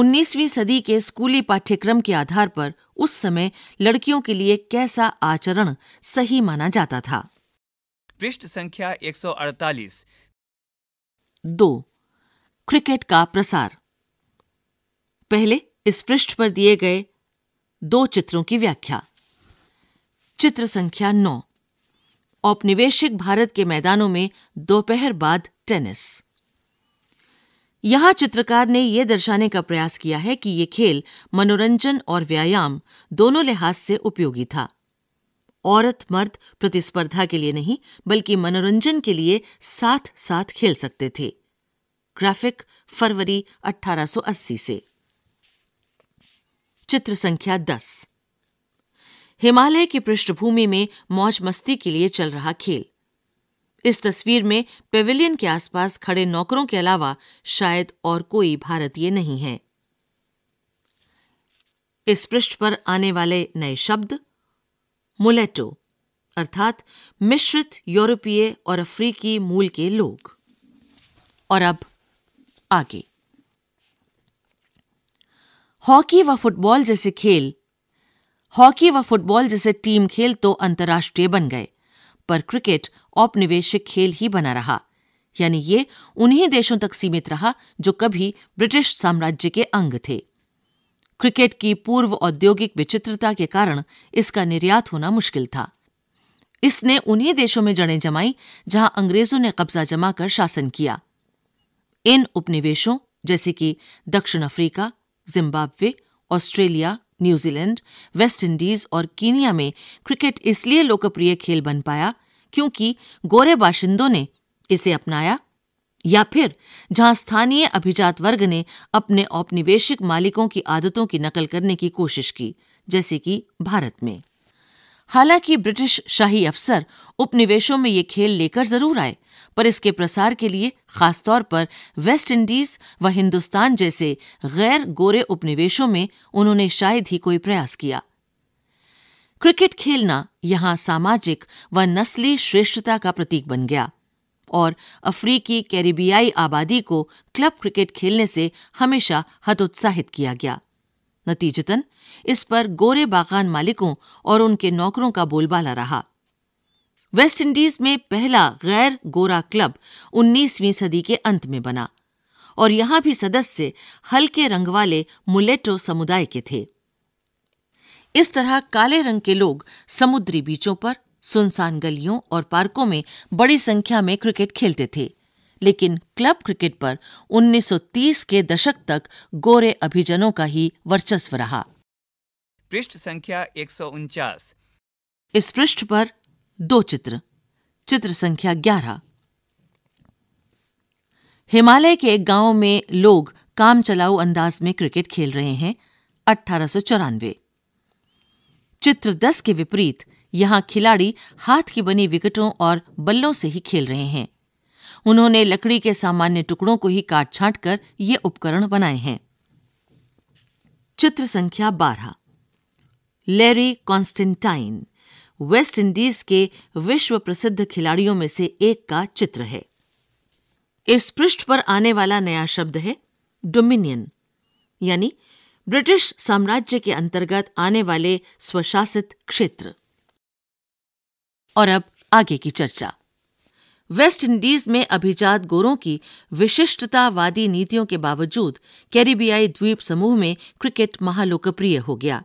19वीं सदी के स्कूली पाठ्यक्रम के आधार पर उस समय लड़कियों के लिए कैसा आचरण सही माना जाता था पृष्ठ संख्या 148 दो क्रिकेट का प्रसार पहले इस पृष्ठ पर दिए गए दो चित्रों की व्याख्या चित्र संख्या नौ औपनिवेशिक भारत के मैदानों में दोपहर बाद टेनिस यहां चित्रकार ने यह दर्शाने का प्रयास किया है कि ये खेल मनोरंजन और व्यायाम दोनों लिहाज से उपयोगी था औरत मर्द प्रतिस्पर्धा के लिए नहीं बल्कि मनोरंजन के लिए साथ साथ खेल सकते थे ग्राफिक फरवरी 1880 से चित्र संख्या 10 हिमालय की पृष्ठभूमि में मौज मस्ती के लिए चल रहा खेल इस तस्वीर में पेविलियन के आसपास खड़े नौकरों के अलावा शायद और कोई भारतीय नहीं है इस पृष्ठ पर आने वाले नए शब्द मुलेटो अर्थात मिश्रित यूरोपीय और अफ्रीकी मूल के लोग और अब आगे हॉकी व फुटबॉल जैसे खेल हॉकी व फुटबॉल जैसे टीम खेल तो अंतर्राष्ट्रीय बन गए पर क्रिकेट औपनिवेशिक खेल ही बना रहा यानी ये उन्हीं देशों तक सीमित रहा जो कभी ब्रिटिश साम्राज्य के अंग थे क्रिकेट की पूर्व औद्योगिक विचित्रता के कारण इसका निर्यात होना मुश्किल था इसने उन्हीं देशों में जड़ें जमाई जहां अंग्रेजों ने कब्जा जमा कर शासन किया इन उपनिवेशों जैसे कि दक्षिण Africa Zimbabwe Australia New Zealand West Indies और कीनिया में क्रिकेट इसलिए लोकप्रिय खेल बन पाया क्योंकि गोरे बाशिंदों ने इसे अपनाया या फिर जहां स्थानीय अभिजात वर्ग ने अपने औपनिवेशिक मालिकों की आदतों की नकल करने की कोशिश की जैसे कि भारत में हालांकि ब्रिटिश शाही अफसर उपनिवेशों में ये खेल लेकर जरूर आए पर इसके प्रसार के लिए खासतौर पर वेस्ट इंडीज व हिंदुस्तान जैसे गैर गोरे उपनिवेशों में उन्होंने शायद ही कोई प्रयास किया क्रिकेट खेलना यहां सामाजिक व नस्ली श्रेष्ठता का प्रतीक बन गया और अफ्रीकी कैरिबियाई आबादी को क्लब क्रिकेट खेलने से हमेशा हतोत्साहित किया गया नतीजतन इस पर गोरे बागान मालिकों और उनके नौकरों का बोलबाला रहा वेस्ट इंडीज में पहला गैर गोरा क्लब 19वीं सदी के अंत में बना और यहां भी सदस्य हल्के रंग वाले मुलेटो समुदाय के थे इस तरह काले रंग के लोग समुद्री बीचों पर सुनसान गलियों और पार्कों में बड़ी संख्या में क्रिकेट खेलते थे लेकिन क्लब क्रिकेट पर 1930 के दशक तक गोरे अभिजनों का ही वर्चस्व रहा पृष्ठ संख्या एक इस पृष्ठ पर दो चित्र चित्र संख्या ग्यारह हिमालय के एक गांव में लोग काम चलाऊ अंदाज में क्रिकेट खेल रहे हैं अठारह चित्र 10 के विपरीत यहां खिलाड़ी हाथ की बनी विकेटों और बल्लों से ही खेल रहे हैं उन्होंने लकड़ी के सामान्य टुकड़ों को ही काट छांट कर ये उपकरण बनाए हैं चित्र संख्या बारह लेरी कॉन्स्टेंटाइन वेस्ट इंडीज के विश्व प्रसिद्ध खिलाड़ियों में से एक का चित्र है इस पृष्ठ पर आने वाला नया शब्द है डोमिनियन यानी ब्रिटिश साम्राज्य के अंतर्गत आने वाले स्वशासित क्षेत्र और अब आगे की चर्चा वेस्ट इंडीज में अभिजात गोरों की विशिष्टतावादी नीतियों के बावजूद कैरिबियाई द्वीप समूह में क्रिकेट महालोकप्रिय हो गया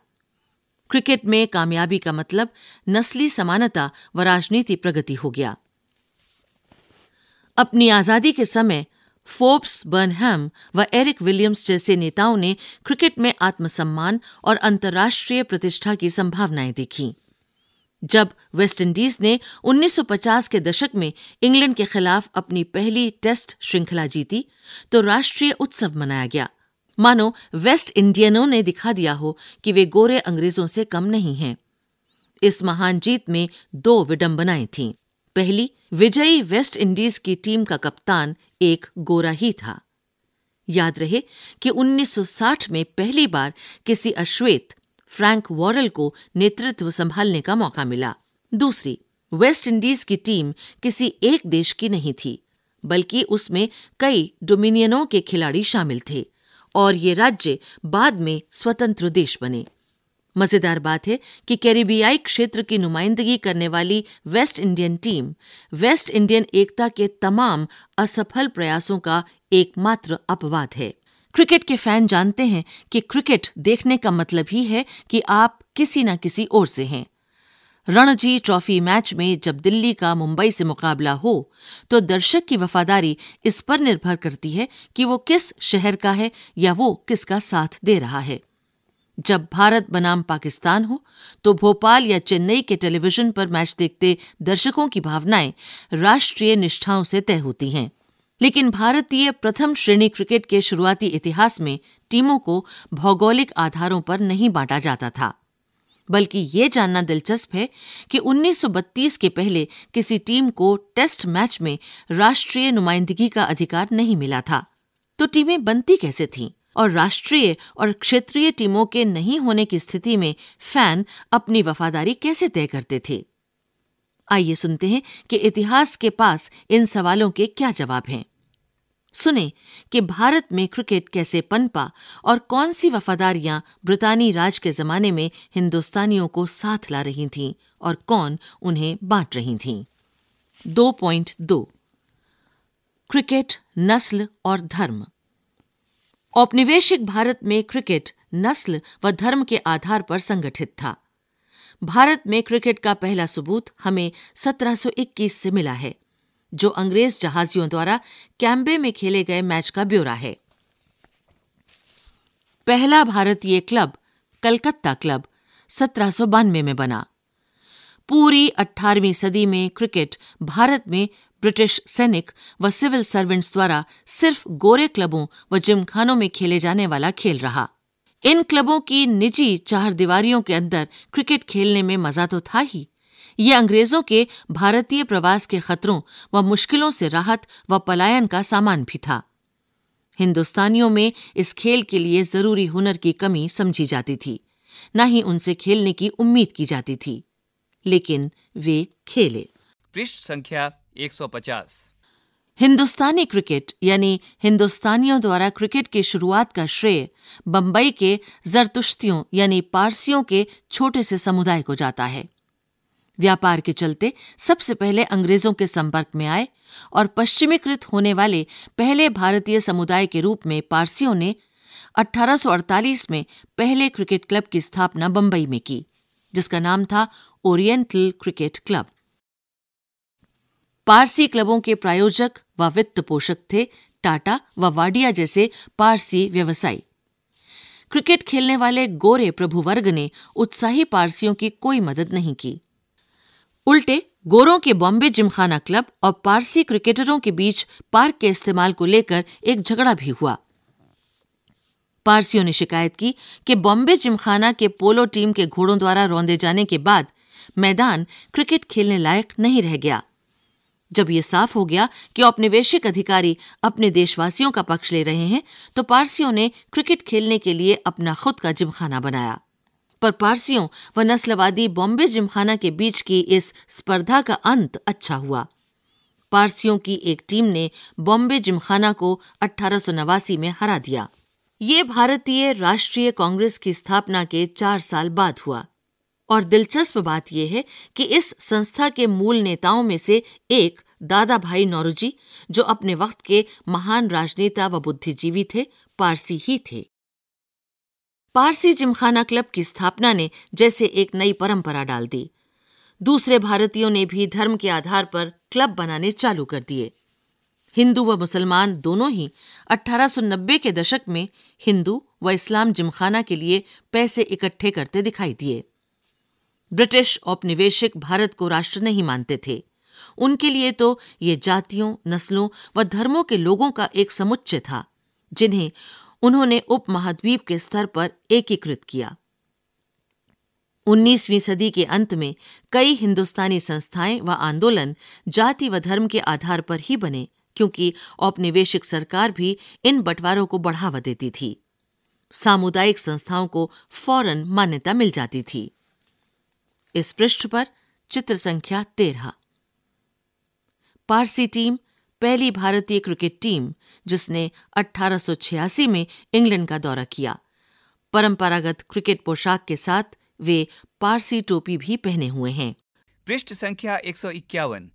क्रिकेट में कामयाबी का मतलब नस्ली समानता व राजनीति प्रगति हो गया अपनी आजादी के समय फोर्ब्स बर्नहम व एरिक विलियम्स जैसे नेताओं ने क्रिकेट में आत्मसम्मान और अंतर्राष्ट्रीय प्रतिष्ठा की संभावनाएं देखीं जब वेस्टइंडीज ने 1950 के दशक में इंग्लैंड के खिलाफ अपनी पहली टेस्ट श्रृंखला जीती तो राष्ट्रीय उत्सव मनाया गया मानो वेस्ट इंडियनों ने दिखा दिया हो कि वे गोरे अंग्रेजों से कम नहीं हैं इस महान जीत में दो विडंबनाएं थीं पहली विजयी वेस्ट इंडीज की टीम का कप्तान एक गोरा ही था याद रहे कि 1960 में पहली बार किसी अश्वेत फ्रैंक वॉरल को नेतृत्व संभालने का मौका मिला दूसरी वेस्ट इंडीज की टीम किसी एक देश की नहीं थी बल्कि उसमें कई डोमिनियनों के खिलाड़ी शामिल थे और ये राज्य बाद में स्वतंत्र देश बने मजेदार बात है कि कैरिबियाई क्षेत्र की नुमाइंदगी करने वाली West Indian team West Indian एकता के तमाम असफल प्रयासों का एकमात्र अपवाद है क्रिकेट के फैन जानते हैं कि क्रिकेट देखने का मतलब ही है कि आप किसी न किसी ओर से हैं रणजी ट्रॉफी मैच में जब दिल्ली का मुंबई से मुकाबला हो तो दर्शक की वफादारी इस पर निर्भर करती है कि वो किस शहर का है या वो किसका साथ दे रहा है जब भारत बनाम पाकिस्तान हो तो भोपाल या चेन्नई के टेलीविजन पर मैच देखते दर्शकों की भावनाएं राष्ट्रीय निष्ठाओं से तय होती हैं लेकिन भारतीय प्रथम श्रेणी क्रिकेट के शुरुआती इतिहास में टीमों को भौगोलिक आधारों पर नहीं बांटा जाता था बल्कि ये जानना दिलचस्प है कि 1932 के पहले किसी टीम को टेस्ट मैच में राष्ट्रीय नुमाइंदगी का अधिकार नहीं मिला था तो टीमें बनती कैसे थीं और राष्ट्रीय और क्षेत्रीय टीमों के नहीं होने की स्थिति में फैन अपनी वफादारी कैसे तय करते थे आइए सुनते हैं कि इतिहास के पास इन सवालों के क्या जवाब हैं सुने कि भारत में क्रिकेट कैसे पनपा और कौन सी वफादारियां ब्रितानी राज के जमाने में हिंदुस्तानियों को साथ ला रही थीं और कौन उन्हें बांट रही थीं दो क्रिकेट नस्ल और धर्म औपनिवेशिक भारत में क्रिकेट नस्ल व धर्म के आधार पर संगठित था भारत में क्रिकेट का पहला सबूत हमें 1721 से मिला है जो अंग्रेज जहाजियों द्वारा कैम्बे में खेले गए मैच का ब्यौरा है पहला भारतीय क्लब कलकत्ता क्लब सत्रह में बना पूरी 18वीं सदी में क्रिकेट भारत में ब्रिटिश सैनिक व सिविल सर्वेंट्स द्वारा सिर्फ गोरे क्लबों व जिमखानों में खेले जाने वाला खेल रहा इन क्लबों की निजी चार दीवारियों के अंदर क्रिकेट खेलने में मजा तो था ही ये अंग्रेजों के भारतीय प्रवास के खतरों व मुश्किलों से राहत व पलायन का सामान भी था हिंदुस्तानियों में इस खेल के लिए जरूरी हुनर की कमी समझी जाती थी न ही उनसे खेलने की उम्मीद की जाती थी लेकिन वे खेले पृष्ठ संख्या 150 हिंदुस्तानी क्रिकेट यानी हिंदुस्तानियों द्वारा क्रिकेट की शुरुआत का श्रेय बम्बई के जरतुश्तियों यानी पारसियों के छोटे से समुदाय को जाता है व्यापार के चलते सबसे पहले अंग्रेजों के संपर्क में आए और पश्चिमीकृत होने वाले पहले भारतीय समुदाय के रूप में पारसियों ने 1848 में पहले क्रिकेट क्लब की स्थापना बम्बई में की जिसका नाम था ओरिएंटल क्रिकेट क्लब पारसी क्लबों के प्रायोजक व वित्त पोषक थे टाटा व वाडिया जैसे पारसी व्यवसायी क्रिकेट खेलने वाले गोरे प्रभुवर्ग ने उत्साही पारसियों की कोई मदद नहीं की उल्टे गोरों के बॉम्बे जिमखाना क्लब और पारसी क्रिकेटरों के बीच पार्क के इस्तेमाल को लेकर एक झगड़ा भी हुआ पारसियों ने शिकायत की कि बॉम्बे जिमखाना के पोलो टीम के घोड़ों द्वारा रौंदे जाने के बाद मैदान क्रिकेट खेलने लायक नहीं रह गया जब ये साफ हो गया कि औपनिवेशिक अधिकारी अपने देशवासियों का पक्ष ले रहे हैं तो पारसियों ने क्रिकेट खेलने के लिए अपना खुद का जिमखाना बनाया पर पारसियों व नस्लवादी बॉम्बे जिमखाना के बीच की इस स्पर्धा का अंत अच्छा हुआ पारसियों की एक टीम ने बॉम्बे जिमखाना को अठारह में हरा दिया ये भारतीय राष्ट्रीय कांग्रेस की स्थापना के चार साल बाद हुआ और दिलचस्प बात यह है कि इस संस्था के मूल नेताओं में से एक दादा भाई नौरुजी जो अपने वक्त के महान राजनेता व बुद्धिजीवी थे पारसी ही थे पारसी जिमखाना क्लब की स्थापना ने जैसे एक नई परंपरा डाल दी दूसरे भारतीयों ने भी धर्म के आधार पर क्लब बनाने चालू कर दिए हिंदू व मुसलमान दोनों ही 1890 के दशक में हिंदू व इस्लाम जिमखाना के लिए पैसे इकट्ठे करते दिखाई दिए ब्रिटिश औपनिवेशिक भारत को राष्ट्र नहीं मानते थे उनके लिए तो ये जातियों नस्लों व धर्मों के लोगों का एक समुच्चय था जिन्हें उन्होंने उप महाद्वीप के स्तर पर एकीकृत किया 19वीं सदी के अंत में कई हिंदुस्तानी संस्थाएं व आंदोलन जाति व धर्म के आधार पर ही बने क्योंकि औपनिवेशिक सरकार भी इन बंटवारों को बढ़ावा देती थी सामुदायिक संस्थाओं को फौरन मान्यता मिल जाती थी इस पृष्ठ पर चित्र संख्या तेरह पारसी टीम पहली भारतीय क्रिकेट टीम जिसने 1886 में इंग्लैंड का दौरा किया परंपरागत क्रिकेट पोशाक के साथ वे पारसी टोपी भी पहने हुए हैं पृष्ठ संख्या एक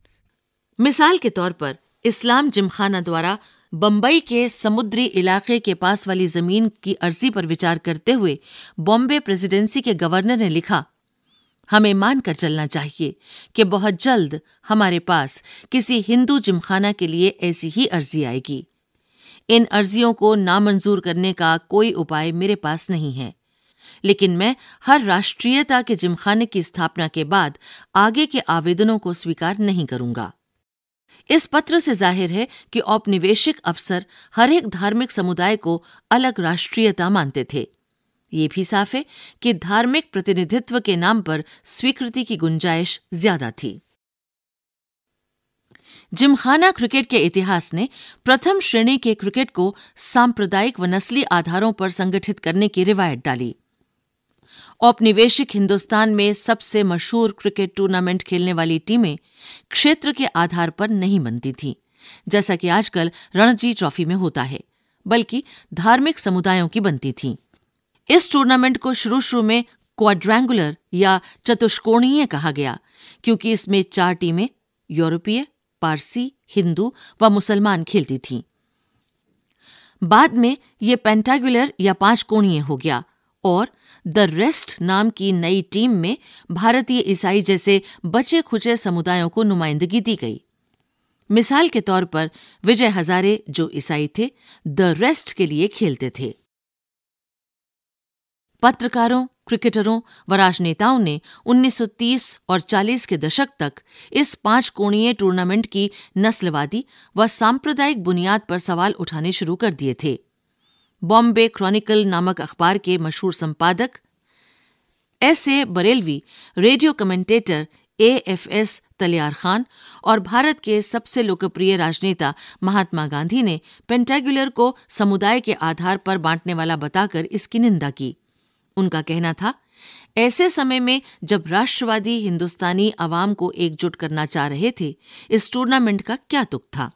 मिसाल के तौर पर इस्लाम जिमखाना द्वारा बम्बई के समुद्री इलाके के पास वाली जमीन की अर्जी पर विचार करते हुए बॉम्बे प्रेसिडेंसी के गवर्नर ने लिखा हमें मानकर चलना चाहिए कि बहुत जल्द हमारे पास किसी हिंदू जिमखाना के लिए ऐसी ही अर्जी आएगी इन अर्जियों को नामंजूर करने का कोई उपाय मेरे पास नहीं है लेकिन मैं हर राष्ट्रीयता के जिमखाने की स्थापना के बाद आगे के आवेदनों को स्वीकार नहीं करूंगा इस पत्र से जाहिर है कि औपनिवेशिक अफसर हर एक धार्मिक समुदाय को अलग राष्ट्रीयता मानते थे ये भी साफ है कि धार्मिक प्रतिनिधित्व के नाम पर स्वीकृति की गुंजाइश ज्यादा थी जिमखाना क्रिकेट के इतिहास ने प्रथम श्रेणी के क्रिकेट को सांप्रदायिक व नस्ली आधारों पर संगठित करने की रिवायत डाली औपनिवेशिक हिंदुस्तान में सबसे मशहूर क्रिकेट टूर्नामेंट खेलने वाली टीमें क्षेत्र के आधार पर नहीं बनती थीं जैसा कि आजकल रणजी ट्रॉफी में होता है बल्कि धार्मिक समुदायों की बनती थीं इस टूर्नामेंट को शुरू शुरू में क्वाड्रेंगुलर या चतुष्कोणीय कहा गया क्योंकि इसमें चार टीमें यूरोपीय पारसी हिंदू व मुसलमान खेलती थी बाद में यह पेंटागुलर या पांच कोणीय हो गया और द रेस्ट नाम की नई टीम में भारतीय ईसाई जैसे बचे खुचे समुदायों को नुमाइंदगी दी गई मिसाल के तौर पर विजय हजारे जो ईसाई थे द रेस्ट के लिए खेलते थे पत्रकारों क्रिकेटरों व राजनेताओं ने 1930 और 40 के दशक तक इस पांच कोणीय टूर्नामेंट की नस्लवादी व सांप्रदायिक बुनियाद पर सवाल उठाने शुरू कर दिए थे बॉम्बे क्रॉनिकल नामक अखबार के मशहूर संपादक S A Brelvi radio commentator A F S Talyarkhan और भारत के सबसे लोकप्रिय राजनेता महात्मा गांधी ने पेंटेगुलर को समुदाय के आधार पर बांटने वाला बताकर इसकी निंदा की उनका कहना था ऐसे समय में जब राष्ट्रवादी हिंदुस्तानी अवाम को एकजुट करना चाह रहे थे इस टूर्नामेंट का क्या दुख था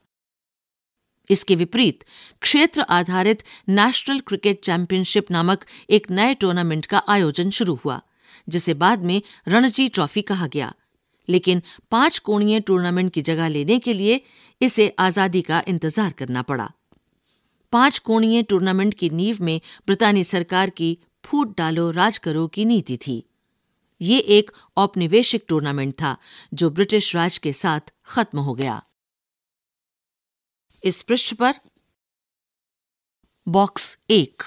इसके विपरीत क्षेत्र आधारित नेशनल क्रिकेट चैंपियनशिप नामक एक नए टूर्नामेंट का आयोजन शुरू हुआ जिसे बाद में रणजी ट्रॉफी कहा गया लेकिन पांच कोणीय टूर्नामेंट की जगह लेने के लिए इसे आजादी का इंतजार करना पड़ा पांच कोणीय टूर्नामेंट की नींव में ब्रितानी सरकार की फूट डालो राज करो की नीति थी ये एक औपनिवेशिक टूर्नामेंट था जो ब्रिटिश राज के साथ खत्म हो गया इस पृष्ठ पर बॉक्स एक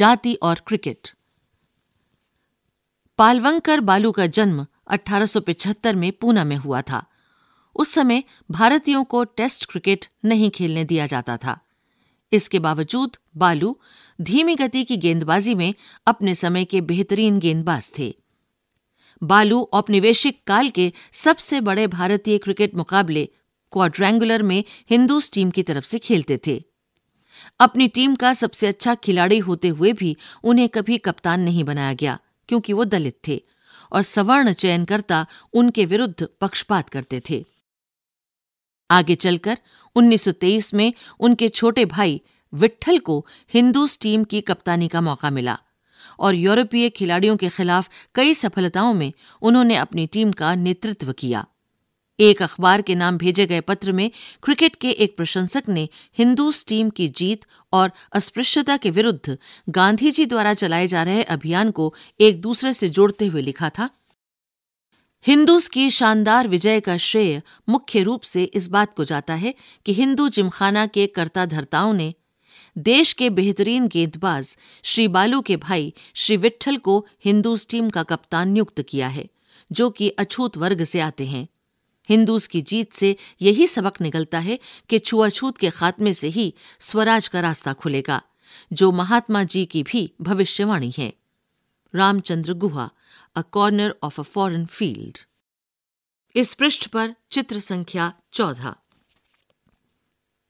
जाति और क्रिकेट पालवंकर बालू का जन्म 1875 में पूना में हुआ था उस समय भारतीयों को टेस्ट क्रिकेट नहीं खेलने दिया जाता था इसके बावजूद बालू धीमी गति की गेंदबाजी में अपने समय के बेहतरीन गेंदबाज थे बालू औपनिवेशिक काल के सबसे बड़े भारतीय क्रिकेट मुकाबले क्वाड्रेंगुलर में हिंदूज टीम की तरफ से खेलते थे अपनी टीम का सबसे अच्छा खिलाड़ी होते हुए भी उन्हें कभी कप्तान नहीं बनाया गया क्योंकि वो दलित थे और सवर्ण चयनकर्ता उनके विरुद्ध पक्षपात करते थे आगे चलकर 1923 में उनके छोटे भाई विट्ठल को हिंदू टीम की कप्तानी का मौका मिला और यूरोपीय खिलाड़ियों के खिलाफ कई सफलताओं में उन्होंने अपनी टीम का नेतृत्व किया एक अखबार के नाम भेजे गए पत्र में क्रिकेट के एक प्रशंसक ने हिंदू टीम की जीत और अस्पृश्यता के विरुद्ध गांधी जी द्वारा चलाए जा रहे अभियान को एक दूसरे से जोड़ते हुए लिखा था हिंदूज की शानदार विजय का श्रेय मुख्य रूप से इस बात को जाता है कि हिंदू जिमखाना के कर्ता धर्ताओं ने देश के बेहतरीन गेंदबाज श्री बालू के भाई श्री विट्ठल को हिंदूज टीम का कप्तान नियुक्त किया है जो कि अछूत वर्ग से आते हैं हिंदूज की जीत से यही सबक निकलता है कि छुआछूत के खात्मे से ही स्वराज का रास्ता खुलेगा जो महात्मा जी की भी भविष्यवाणी है Ramachandra Guha a corner of a foreign field इस पृष्ठ पर चित्र संख्या चौदह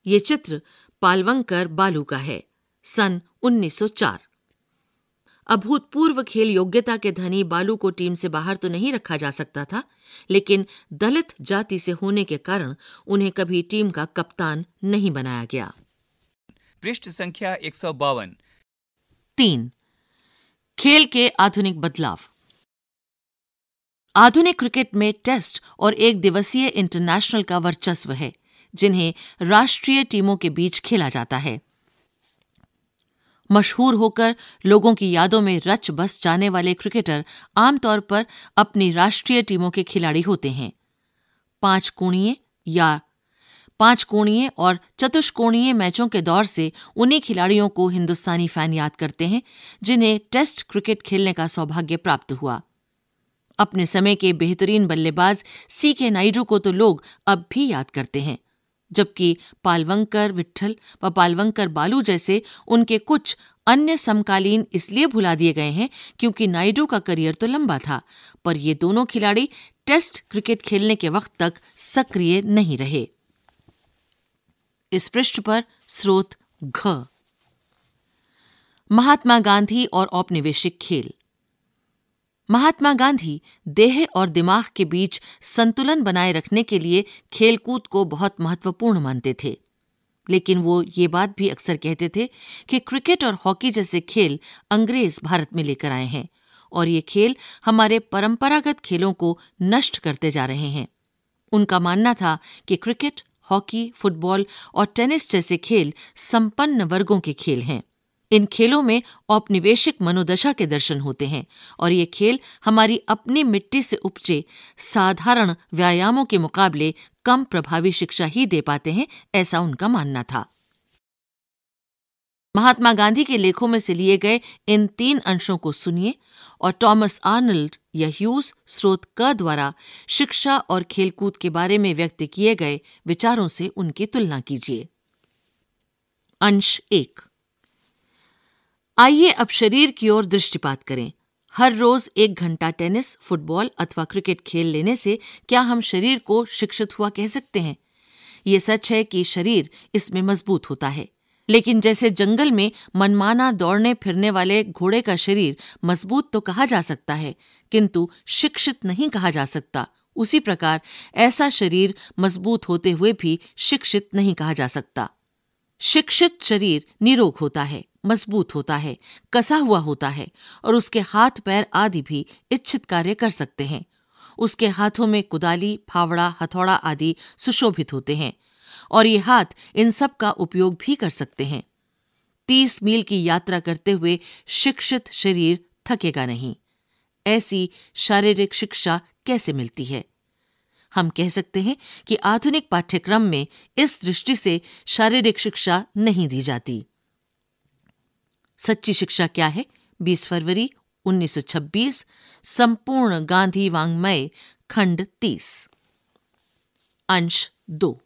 ये चित्र पालवंकर बालू का है सन 1904 अभूतपूर्व खेल योग्यता के धनी बालू को टीम से बाहर तो नहीं रखा जा सकता था लेकिन दलित जाति से होने के कारण उन्हें कभी टीम का कप्तान नहीं बनाया गया पृष्ठ संख्या एक सौ तीन खेल के आधुनिक बदलाव आधुनिक क्रिकेट में टेस्ट और एक दिवसीय इंटरनेशनल का वर्चस्व है जिन्हें राष्ट्रीय टीमों के बीच खेला जाता है मशहूर होकर लोगों की यादों में रच बस जाने वाले क्रिकेटर आमतौर पर अपनी राष्ट्रीय टीमों के खिलाड़ी होते हैं पांच कोणीय या पांच कोणीय और चतुष्कोणीय मैचों के दौर से उन्हीं खिलाड़ियों को हिंदुस्तानी फैन याद करते हैं जिन्हें टेस्ट क्रिकेट खेलने का सौभाग्य प्राप्त हुआ अपने समय के बेहतरीन बल्लेबाज सी के नायडू को तो लोग अब भी याद करते हैं जबकि पालवंकर विठल व पालवंकर बालू जैसे उनके कुछ अन्य समकालीन इसलिए भुला दिए गए हैं क्योंकि नायडू का करियर तो लंबा था पर ये दोनों खिलाड़ी टेस्ट क्रिकेट खेलने के वक्त तक सक्रिय नहीं रहे इस पृष्ठ पर स्रोत घ महात्मा गांधी और औपनिवेशिक खेल महात्मा गांधी देह और दिमाग के बीच संतुलन बनाए रखने के लिए खेलकूद को बहुत महत्वपूर्ण मानते थे लेकिन वो ये बात भी अक्सर कहते थे कि क्रिकेट और हॉकी जैसे खेल अंग्रेज भारत में लेकर आए हैं और ये खेल हमारे परंपरागत खेलों को नष्ट करते जा रहे हैं उनका मानना था कि क्रिकेट हॉकी फुटबॉल और टेनिस जैसे खेल संपन्न वर्गों के खेल हैं इन खेलों में औपनिवेशिक मनोदशा के दर्शन होते हैं और ये खेल हमारी अपनी मिट्टी से उपजे साधारण व्यायामों के मुकाबले कम प्रभावी शिक्षा ही दे पाते हैं ऐसा उनका मानना था महात्मा गांधी के लेखों में से लिए गए इन तीन अंशों को सुनिए और टॉमस आर्नल्ड या ह्यूज स्रोत क द्वारा शिक्षा और खेलकूद के बारे में व्यक्त किए गए विचारों से उनकी तुलना कीजिए अंश एक आइए अब शरीर की ओर दृष्टिपात करें हर रोज एक घंटा टेनिस फुटबॉल अथवा क्रिकेट खेल लेने से क्या हम शरीर को शिक्षित हुआ कह सकते हैं ये सच है कि शरीर इसमें मजबूत होता है लेकिन जैसे जंगल में मनमाना दौड़ने फिरने वाले घोड़े का शरीर मजबूत तो कहा जा सकता है किंतु शिक्षित नहीं कहा जा सकता उसी प्रकार ऐसा शरीर मजबूत होते हुए भी शिक्षित नहीं कहा जा सकता शिक्षित शरीर निरोग होता है मजबूत होता है कसा हुआ होता है और उसके हाथ पैर आदि भी इच्छित कार्य कर सकते हैं उसके हाथों में कुदाली फावड़ा हथौड़ा आदि सुशोभित होते हैं और ये हाथ इन सब का उपयोग भी कर सकते हैं तीस मील की यात्रा करते हुए शिक्षित शरीर थकेगा नहीं ऐसी शारीरिक शिक्षा कैसे मिलती है हम कह सकते हैं कि आधुनिक पाठ्यक्रम में इस दृष्टि से शारीरिक शिक्षा नहीं दी जाती सच्ची शिक्षा क्या है 20 फरवरी 1926 संपूर्ण गांधी वांग्मय खंड 30 अंश दो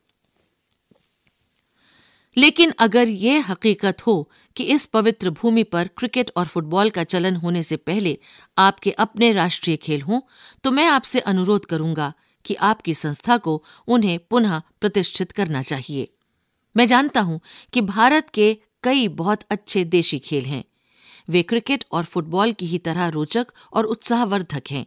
लेकिन अगर यह हकीकत हो कि इस पवित्र भूमि पर क्रिकेट और फुटबॉल का चलन होने से पहले आपके अपने राष्ट्रीय खेल हों तो मैं आपसे अनुरोध करूंगा कि आपकी संस्था को उन्हें पुनः प्रतिष्ठित करना चाहिए मैं जानता हूं कि भारत के कई बहुत अच्छे देशी खेल हैं वे क्रिकेट और फुटबॉल की ही तरह रोचक और उत्साहवर्धक हैं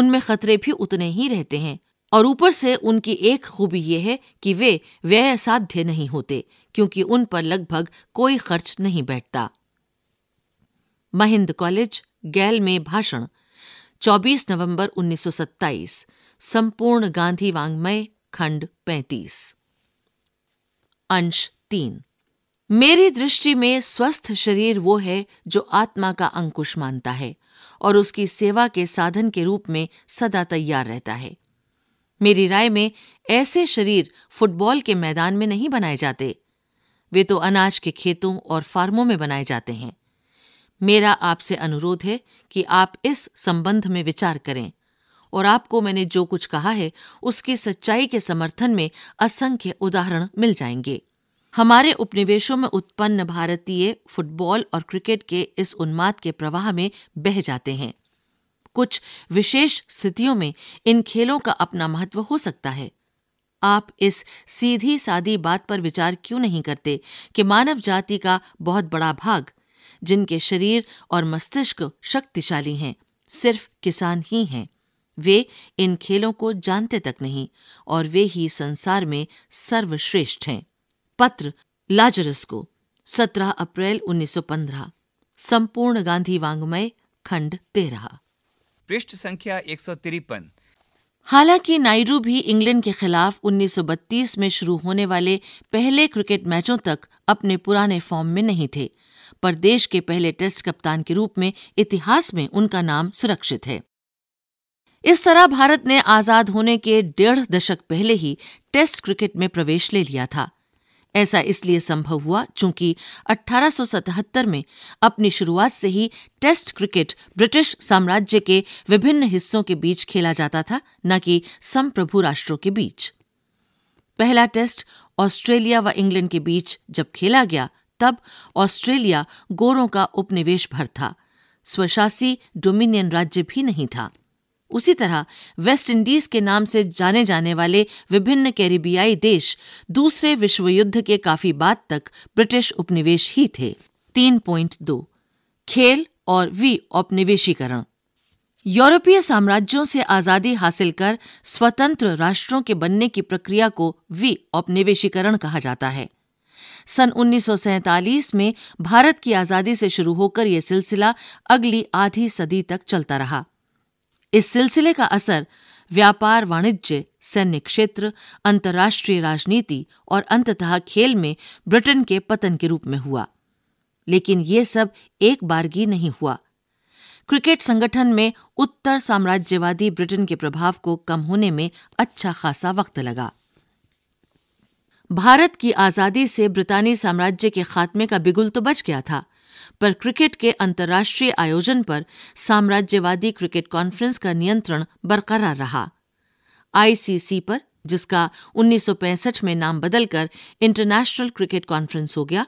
उनमें खतरे भी उतने ही रहते हैं और ऊपर से उनकी एक खूबी यह है कि वे व्यय साध्य नहीं होते क्योंकि उन पर लगभग कोई खर्च नहीं बैठता महिंद कॉलेज गैल में भाषण 24 नवंबर 1927 संपूर्ण गांधी वांग्मय खंड 35 अंश तीन मेरी दृष्टि में स्वस्थ शरीर वो है जो आत्मा का अंकुश मानता है और उसकी सेवा के साधन के रूप में सदा तैयार रहता है मेरी राय में ऐसे शरीर फुटबॉल के मैदान में नहीं बनाए जाते वे तो अनाज के खेतों और फार्मों में बनाए जाते हैं मेरा आपसे अनुरोध है कि आप इस संबंध में विचार करें और आपको मैंने जो कुछ कहा है उसकी सच्चाई के समर्थन में असंख्य उदाहरण मिल जाएंगे हमारे उपनिवेशों में उत्पन्न भारतीय फुटबॉल और क्रिकेट के इस उन्माद के प्रवाह में बह जाते हैं कुछ विशेष स्थितियों में इन खेलों का अपना महत्व हो सकता है आप इस सीधी सादी बात पर विचार क्यों नहीं करते कि मानव जाति का बहुत बड़ा भाग जिनके शरीर और मस्तिष्क शक्तिशाली हैं सिर्फ किसान ही हैं वे इन खेलों को जानते तक नहीं और वे ही संसार में सर्वश्रेष्ठ हैं पत्र लाजरस को 17 अप्रैल 1915 संपूर्ण गांधी वांग्मय खंड तेरह पृष्ठ संख्या एक हालांकि नायडू भी इंग्लैंड के खिलाफ 1932 में शुरू होने वाले पहले क्रिकेट मैचों तक अपने पुराने फॉर्म में नहीं थे पर देश के पहले टेस्ट कप्तान के रूप में इतिहास में उनका नाम सुरक्षित है इस तरह भारत ने आजाद होने के डेढ़ दशक पहले ही टेस्ट क्रिकेट में प्रवेश ले लिया था ऐसा इसलिए संभव हुआ चूंकि 1877 में अपनी शुरुआत से ही टेस्ट क्रिकेट ब्रिटिश साम्राज्य के विभिन्न हिस्सों के बीच खेला जाता था न कि संप्रभु राष्ट्रों के बीच पहला टेस्ट ऑस्ट्रेलिया व इंग्लैंड के बीच जब खेला गया तब ऑस्ट्रेलिया गोरों का उपनिवेश भर था स्वशासी डोमिनियन राज्य भी नहीं था उसी तरह वेस्ट इंडीज के नाम से जाने जाने वाले विभिन्न कैरिबियाई देश दूसरे विश्व युद्ध के काफी बाद तक ब्रिटिश उपनिवेश ही थे तीन पॉइंट दो खेल और वी औपनिवेशीकरण यूरोपीय साम्राज्यों से आजादी हासिल कर स्वतंत्र राष्ट्रों के बनने की प्रक्रिया को वी औपनिवेशीकरण कहा जाता है सन 1947 में भारत की आजादी से शुरू होकर यह सिलसिला अगली आधी सदी तक चलता रहा इस सिलसिले का असर व्यापार वाणिज्य सैन्य क्षेत्र अंतर्राष्ट्रीय राजनीति और अंततः खेल में ब्रिटेन के पतन के रूप में हुआ लेकिन ये सब एक बारगी नहीं हुआ क्रिकेट संगठन में उत्तर साम्राज्यवादी ब्रिटेन के प्रभाव को कम होने में अच्छा खासा वक्त लगा भारत की आजादी से ब्रितानी साम्राज्य के खात्मे का बिगुल तो बच गया था पर क्रिकेट के अंतर्राष्ट्रीय आयोजन पर साम्राज्यवादी क्रिकेट कॉन्फ्रेंस का नियंत्रण बरकरार रहा आईसीसी पर जिसका 1965 में नाम बदलकर इंटरनेशनल क्रिकेट कॉन्फ्रेंस हो गया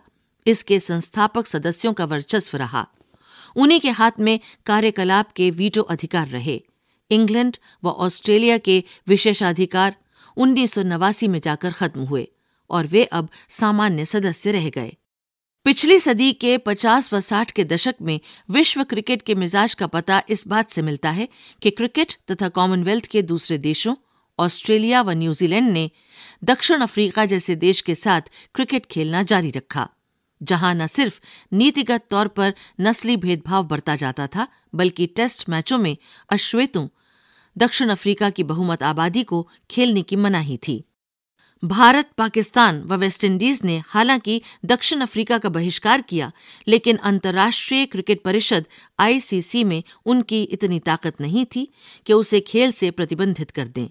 इसके संस्थापक सदस्यों का वर्चस्व रहा उन्हीं के हाथ में कार्यकलाप के वीटो अधिकार रहे इंग्लैंड व ऑस्ट्रेलिया के विशेषाधिकार उन्नीस में जाकर खत्म हुए और वे अब सामान्य सदस्य रह गए पिछली सदी के 50 व 60 के दशक में विश्व क्रिकेट के मिजाज का पता इस बात से मिलता है कि क्रिकेट तथा कॉमनवेल्थ के दूसरे देशों ऑस्ट्रेलिया व न्यूजीलैंड ने दक्षिण अफ्रीका जैसे देश के साथ क्रिकेट खेलना जारी रखा जहां न सिर्फ नीतिगत तौर पर नस्ली भेदभाव बरता जाता था बल्कि टेस्ट मैचों में अश्वेतों दक्षिण अफ्रीका की बहुमत आबादी को खेलने की मनाही थी भारत पाकिस्तान व वेस्टइंडीज ने हालांकि दक्षिण अफ्रीका का बहिष्कार किया लेकिन अंतर्राष्ट्रीय क्रिकेट परिषद आईसीसी में उनकी इतनी ताकत नहीं थी कि उसे खेल से प्रतिबंधित कर दें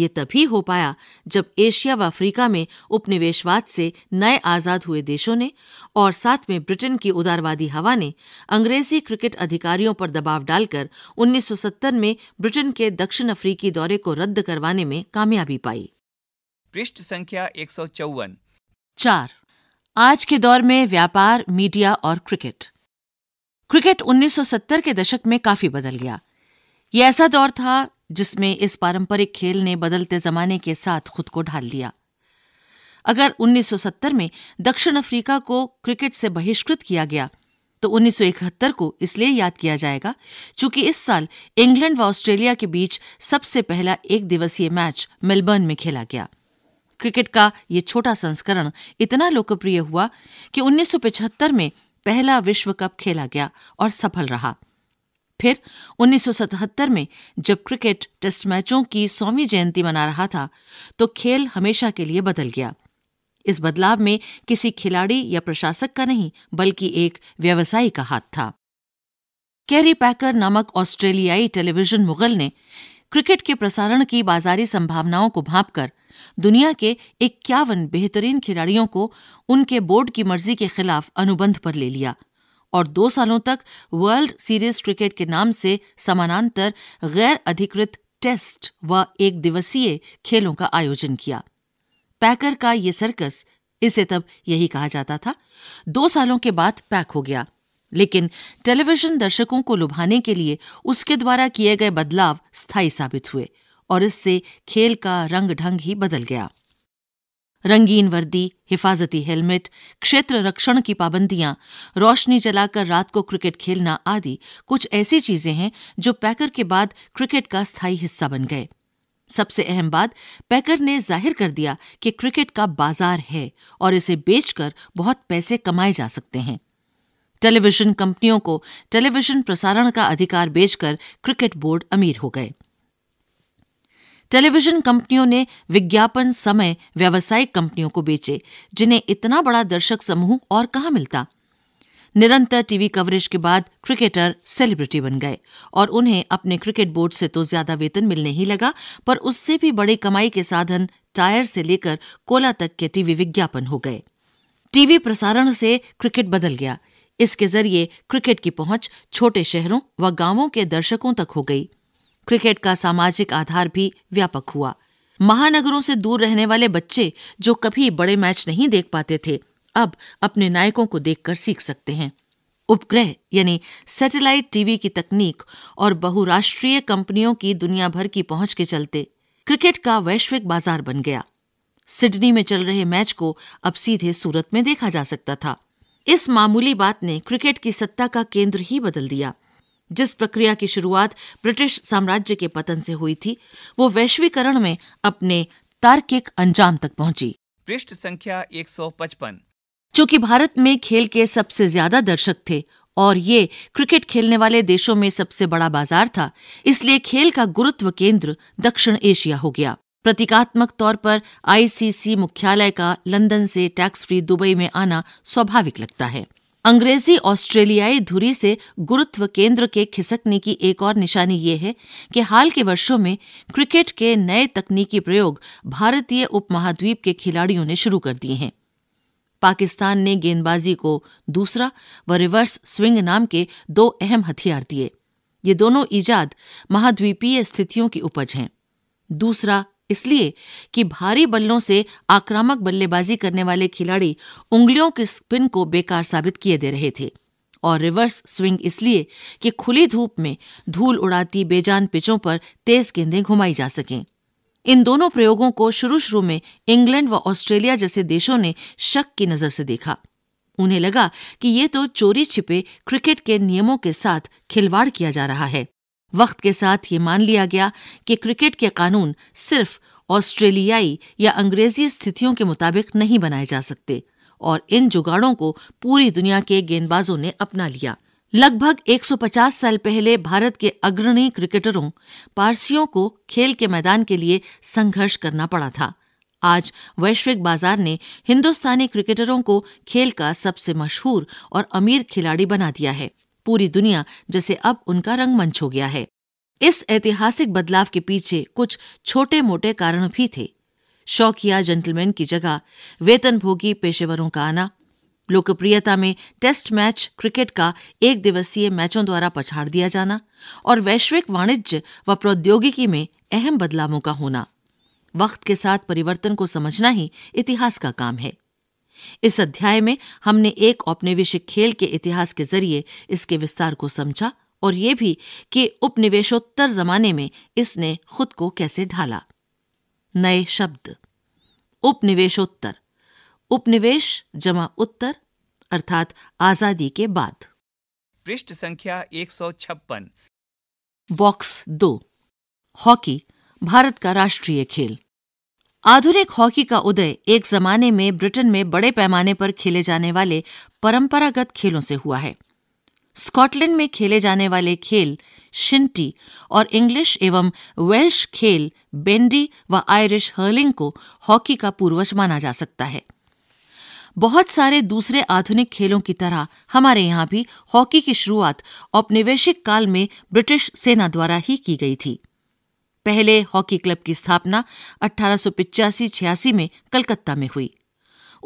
ये तभी हो पाया जब एशिया व अफ्रीका में उपनिवेशवाद से नए आजाद हुए देशों ने और साथ में ब्रिटेन की उदारवादी हवा ने अंग्रेजी क्रिकेट अधिकारियों पर दबाव डालकर 1970 में ब्रिटेन के दक्षिण अफ्रीकी दौरे को रद्द करवाने में कामयाबी पाई पृष्ठ संख्या एक सौ चौवन चार आज के दौर में व्यापार मीडिया और क्रिकेट क्रिकेट 1970 के दशक में काफी बदल गया यह ऐसा दौर था जिसमें इस पारंपरिक खेल ने बदलते जमाने के साथ खुद को ढाल लिया अगर 1970 में दक्षिण अफ्रीका को क्रिकेट से बहिष्कृत किया गया तो 1971 को इसलिए याद किया जाएगा क्योंकि इस साल इंग्लैंड व ऑस्ट्रेलिया के बीच सबसे पहला एक दिवसीय मैच मेलबर्न में खेला गया क्रिकेट का ये छोटा संस्करण इतना लोकप्रिय हुआ कि 1975 में पहला विश्व कप खेला गया और सफल रहा फिर 1977 में जब क्रिकेट टेस्ट मैचों की सौवीं जयंती मना रहा था तो खेल हमेशा के लिए बदल गया इस बदलाव में किसी खिलाड़ी या प्रशासक का नहीं बल्कि एक व्यवसायी का हाथ था कैरी पैकर नामक ऑस्ट्रेलियाई टेलीविजन मुगल ने क्रिकेट के प्रसारण की बाजारी संभावनाओं को भापकर दुनिया के इक्यावन बेहतरीन खिलाड़ियों को उनके बोर्ड की मर्जी के खिलाफ अनुबंध पर ले लिया और दो सालों तक वर्ल्ड सीरीज क्रिकेट के नाम से समानांतर गैर अधिकृत टेस्ट व एक दिवसीय खेलों का आयोजन किया पैकर का ये सर्कस इसे तब यही कहा जाता था दो सालों के बाद पैक हो गया लेकिन टेलीविजन दर्शकों को लुभाने के लिए उसके द्वारा किए गए बदलाव स्थायी साबित हुए और इससे खेल का रंग ढंग ही बदल गया रंगीन वर्दी हिफाजती हेलमेट क्षेत्र रक्षण की पाबंदियां रोशनी जलाकर रात को क्रिकेट खेलना आदि कुछ ऐसी चीजें हैं जो पैकर के बाद क्रिकेट का स्थायी हिस्सा बन गए सबसे अहम बात पैकर ने जाहिर कर दिया कि क्रिकेट का बाजार है और इसे बेचकर बहुत पैसे कमाए जा सकते हैं टेलीविजन कंपनियों को टेलीविजन प्रसारण का अधिकार बेचकर क्रिकेट बोर्ड अमीर हो गए टेलीविजन कंपनियों ने विज्ञापन समय व्यावसायिक कंपनियों को बेचे जिन्हें इतना बड़ा दर्शक समूह और कहा मिलता निरंतर टीवी कवरेज के बाद क्रिकेटर सेलिब्रिटी बन गए और उन्हें अपने क्रिकेट बोर्ड से तो ज्यादा वेतन मिलने ही लगा पर उससे भी बड़े कमाई के साधन टायर से लेकर कोला तक के टीवी विज्ञापन हो गए टीवी प्रसारण से क्रिकेट बदल गया इसके जरिए क्रिकेट की पहुंच छोटे शहरों व गांवों के दर्शकों तक हो गई क्रिकेट का सामाजिक आधार भी व्यापक हुआ महानगरों से दूर रहने वाले बच्चे जो कभी बड़े मैच नहीं देख पाते थे अब अपने नायकों को देखकर सीख सकते हैं उपग्रह यानी सैटेलाइट टीवी की तकनीक और बहुराष्ट्रीय कंपनियों की दुनिया भर की पहुंच के चलते क्रिकेट का वैश्विक बाजार बन गया सिडनी में चल रहे मैच को अब सीधे सूरत में देखा जा सकता था इस मामूली बात ने क्रिकेट की सत्ता का केंद्र ही बदल दिया जिस प्रक्रिया की शुरुआत ब्रिटिश साम्राज्य के पतन से हुई थी वो वैश्वीकरण में अपने तार्किक अंजाम तक पहुंची पृष्ठ संख्या 155 चूंकि भारत में खेल के सबसे ज्यादा दर्शक थे और ये क्रिकेट खेलने वाले देशों में सबसे बड़ा बाजार था इसलिए खेल का गुरुत्व केंद्र दक्षिण एशिया हो गया प्रतीकात्मक तौर पर आईसीसी मुख्यालय का लंदन से टैक्स फ्री दुबई में आना स्वाभाविक लगता है अंग्रेजी ऑस्ट्रेलियाई धुरी से गुरुत्व केंद्र के खिसकने की एक और निशानी ये है कि हाल के वर्षों में क्रिकेट के नए तकनीकी प्रयोग भारतीय उपमहाद्वीप के खिलाड़ियों ने शुरू कर दिए हैं पाकिस्तान ने गेंदबाजी को दूसरा व रिवर्स स्विंग नाम के दो अहम हथियार दिए ये दोनों ईजाद महाद्वीपीय स्थितियों की उपज हैं दूसरा इसलिए कि भारी बल्लों से आक्रामक बल्लेबाजी करने वाले खिलाड़ी उंगलियों के स्पिन को बेकार साबित किए दे रहे थे और रिवर्स स्विंग इसलिए कि खुली धूप में धूल उड़ाती बेजान पिचों पर तेज गेंदें घुमाई जा सकें इन दोनों प्रयोगों को शुरू शुरू में इंग्लैंड व ऑस्ट्रेलिया जैसे देशों ने शक की नजर से देखा उन्हें लगा कि ये तो चोरी छिपे क्रिकेट के नियमों के साथ खिलवाड़ किया जा रहा है वक्त के साथ ये मान लिया गया कि क्रिकेट के कानून सिर्फ ऑस्ट्रेलियाई या अंग्रेजी स्थितियों के मुताबिक नहीं बनाए जा सकते और इन जुगाड़ों को पूरी दुनिया के गेंदबाजों ने अपना लिया लगभग 150 साल पहले भारत के अग्रणी क्रिकेटरों पारसियों को खेल के मैदान के लिए संघर्ष करना पड़ा था आज वैश्विक बाजार ने हिंदुस्तानी क्रिकेटरों को खेल का सबसे मशहूर और अमीर खिलाड़ी बना दिया है पूरी दुनिया जैसे अब उनका रंगमंच हो गया है इस ऐतिहासिक बदलाव के पीछे कुछ छोटे मोटे कारण भी थे शौकिया जेंटलमैन की जगह वेतनभोगी पेशेवरों का आना लोकप्रियता में टेस्ट मैच क्रिकेट का एक दिवसीय मैचों द्वारा पछाड़ दिया जाना और वैश्विक वाणिज्य व प्रौद्योगिकी में अहम बदलावों का होना वक्त के साथ परिवर्तन को समझना ही इतिहास का काम है इस अध्याय में हमने एक औपनिवेशिक खेल के इतिहास के जरिए इसके विस्तार को समझा और ये भी कि उपनिवेशोत्तर जमाने में इसने खुद को कैसे ढाला नए शब्द उपनिवेशोत्तर उपनिवेश जमा उत्तर अर्थात आजादी के बाद पृष्ठ संख्या एक सौ छप्पन बॉक्स दो हॉकी भारत का राष्ट्रीय खेल आधुनिक हॉकी का उदय एक जमाने में ब्रिटेन में बड़े पैमाने पर खेले जाने वाले परंपरागत खेलों से हुआ है स्कॉटलैंड में खेले जाने वाले खेल शिंटी और इंग्लिश एवं वेल्श खेल बेंडी व आयरिश हर्लिंग को हॉकी का पूर्वज माना जा सकता है बहुत सारे दूसरे आधुनिक खेलों की तरह हमारे यहाँ भी हॉकी की शुरुआत औपनिवेशिक काल में ब्रिटिश सेना द्वारा ही की गई थी पहले हॉकी क्लब की स्थापना अठारह सौ में कलकत्ता में हुई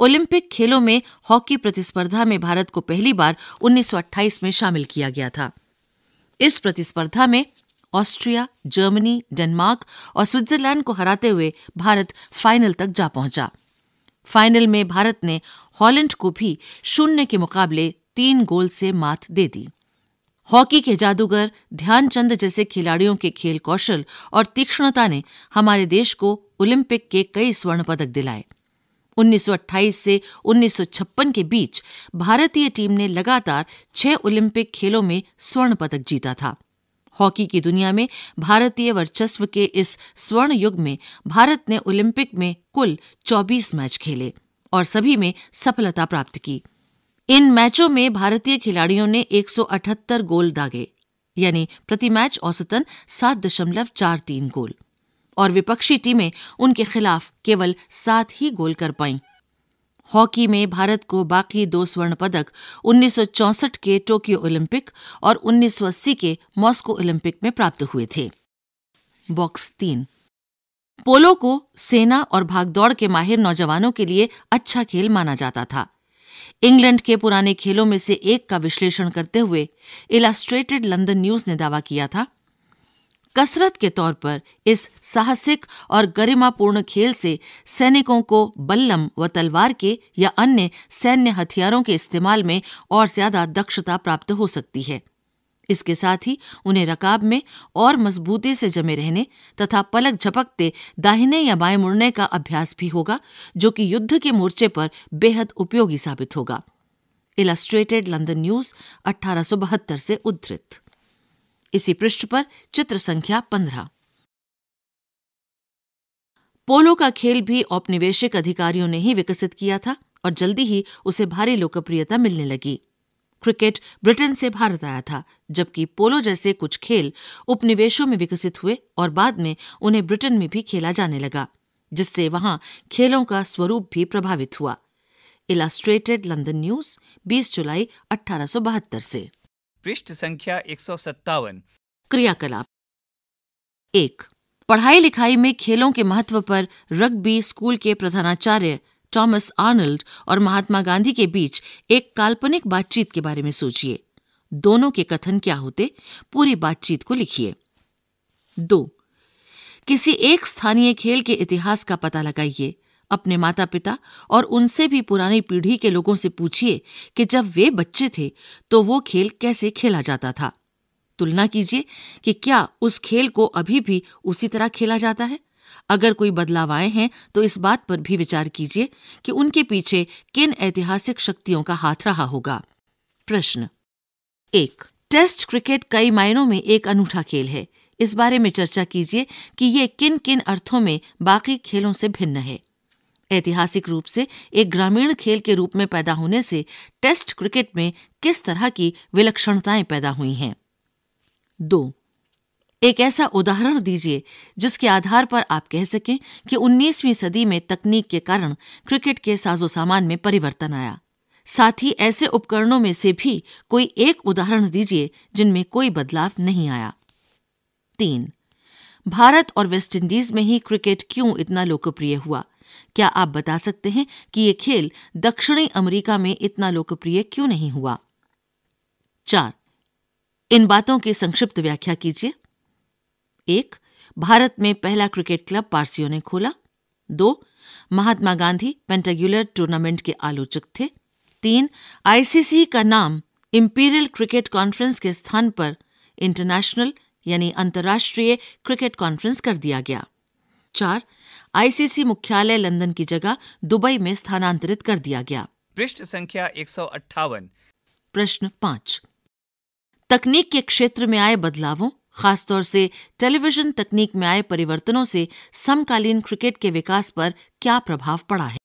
ओलंपिक खेलों में हॉकी प्रतिस्पर्धा में भारत को पहली बार 1928 में शामिल किया गया था इस प्रतिस्पर्धा में ऑस्ट्रिया जर्मनी डेनमार्क और स्विट्जरलैंड को हराते हुए भारत फाइनल तक जा पहुंचा फाइनल में भारत ने हॉलैंड को भी शून्य के मुकाबले तीन गोल से मात दे दी हॉकी के जादूगर ध्यानचंद जैसे खिलाड़ियों के खेल कौशल और तीक्ष्णता ने हमारे देश को ओलंपिक के कई स्वर्ण पदक दिलाए 1928 से 1956 के बीच भारतीय टीम ने लगातार छह ओलंपिक खेलों में स्वर्ण पदक जीता था हॉकी की दुनिया में भारतीय वर्चस्व के इस स्वर्ण युग में भारत ने ओलंपिक में कुल 24 मैच खेले और सभी में सफलता प्राप्त की इन मैचों में भारतीय खिलाड़ियों ने 178 गोल दागे यानी प्रति मैच औसतन सात दशमलव चार तीन गोल और विपक्षी टीमें उनके खिलाफ केवल सात ही गोल कर पाई हॉकी में भारत को बाकी दो स्वर्ण पदक 1964 के टोक्यो ओलंपिक और 1980 के मॉस्को ओलंपिक में प्राप्त हुए थे बॉक्स तीन पोलो को सेना और भागदौड़ के माहिर नौजवानों के लिए अच्छा खेल माना जाता था इंग्लैंड के पुराने खेलों में से एक का विश्लेषण करते हुए इलास्ट्रेटेड लंदन न्यूज ने दावा किया था कसरत के तौर पर इस साहसिक और गरिमापूर्ण खेल से सैनिकों को बल्लम व तलवार के या अन्य सैन्य हथियारों के इस्तेमाल में और ज्यादा दक्षता प्राप्त हो सकती है इसके साथ ही उन्हें रकाब में और मजबूती से जमे रहने तथा पलक झपकते दाहिने या बाएं मुड़ने का अभ्यास भी होगा जो कि युद्ध के मोर्चे पर बेहद उपयोगी साबित होगा इलस्ट्रेटेड लंदन न्यूज अठारह से उद्धृत इसी पृष्ठ पर चित्र संख्या पंद्रह पोलो का खेल भी औपनिवेशिक अधिकारियों ने ही विकसित किया था और जल्दी ही उसे भारी लोकप्रियता मिलने लगी क्रिकेट ब्रिटेन से भारत आया था जबकि पोलो जैसे कुछ खेल उपनिवेशों में विकसित हुए और बाद में उन्हें ब्रिटेन में भी खेला जाने लगा जिससे वहां खेलों का स्वरूप भी प्रभावित हुआ इलास्ट्रेटेड लंदन न्यूज 20 जुलाई अठारह से पृष्ठ संख्या एक क्रियाकलाप एक पढ़ाई लिखाई में खेलों के महत्व पर रग्बी स्कूल के प्रधानाचार्य टॉमस आर्नल्ड और महात्मा गांधी के बीच एक काल्पनिक बातचीत के बारे में सोचिए दोनों के कथन क्या होते पूरी बातचीत को लिखिए दो किसी एक स्थानीय खेल के इतिहास का पता लगाइए अपने माता पिता और उनसे भी पुरानी पीढ़ी के लोगों से पूछिए कि जब वे बच्चे थे तो वो खेल कैसे खेला जाता था तुलना कीजिए कि क्या उस खेल को अभी भी उसी तरह खेला जाता है अगर कोई बदलाव आए हैं तो इस बात पर भी विचार कीजिए कि उनके पीछे किन ऐतिहासिक शक्तियों का हाथ रहा होगा प्रश्न एक टेस्ट क्रिकेट कई मायनों में एक अनूठा खेल है इस बारे में चर्चा कीजिए कि ये किन किन अर्थों में बाकी खेलों से भिन्न है ऐतिहासिक रूप से एक ग्रामीण खेल के रूप में पैदा होने से टेस्ट क्रिकेट में किस तरह की विलक्षणताएं पैदा हुई हैं दो एक ऐसा उदाहरण दीजिए जिसके आधार पर आप कह सकें कि 19वीं सदी में तकनीक के कारण क्रिकेट के साजो सामान में परिवर्तन आया साथ ही ऐसे उपकरणों में से भी कोई एक उदाहरण दीजिए जिनमें कोई बदलाव नहीं आया तीन भारत और वेस्टइंडीज में ही क्रिकेट क्यों इतना लोकप्रिय हुआ क्या आप बता सकते हैं कि यह खेल दक्षिणी अमेरिका में इतना लोकप्रिय क्यों नहीं हुआ चार इन बातों की संक्षिप्त व्याख्या कीजिए एक भारत में पहला क्रिकेट क्लब पारसियों ने खोला दो महात्मा गांधी पेंटेगुलर टूर्नामेंट के आलोचक थे तीन आईसीसी का नाम इम्पीरियल क्रिकेट कॉन्फ्रेंस के स्थान पर इंटरनेशनल यानी अंतर्राष्ट्रीय क्रिकेट कॉन्फ्रेंस कर दिया गया चार आईसीसी मुख्यालय लंदन की जगह दुबई में स्थानांतरित कर दिया गया पृष्ठ संख्या एक प्रश्न पांच तकनीक के क्षेत्र में आए बदलावों खासतौर से टेलीविजन तकनीक में आए परिवर्तनों से समकालीन क्रिकेट के विकास पर क्या प्रभाव पड़ा है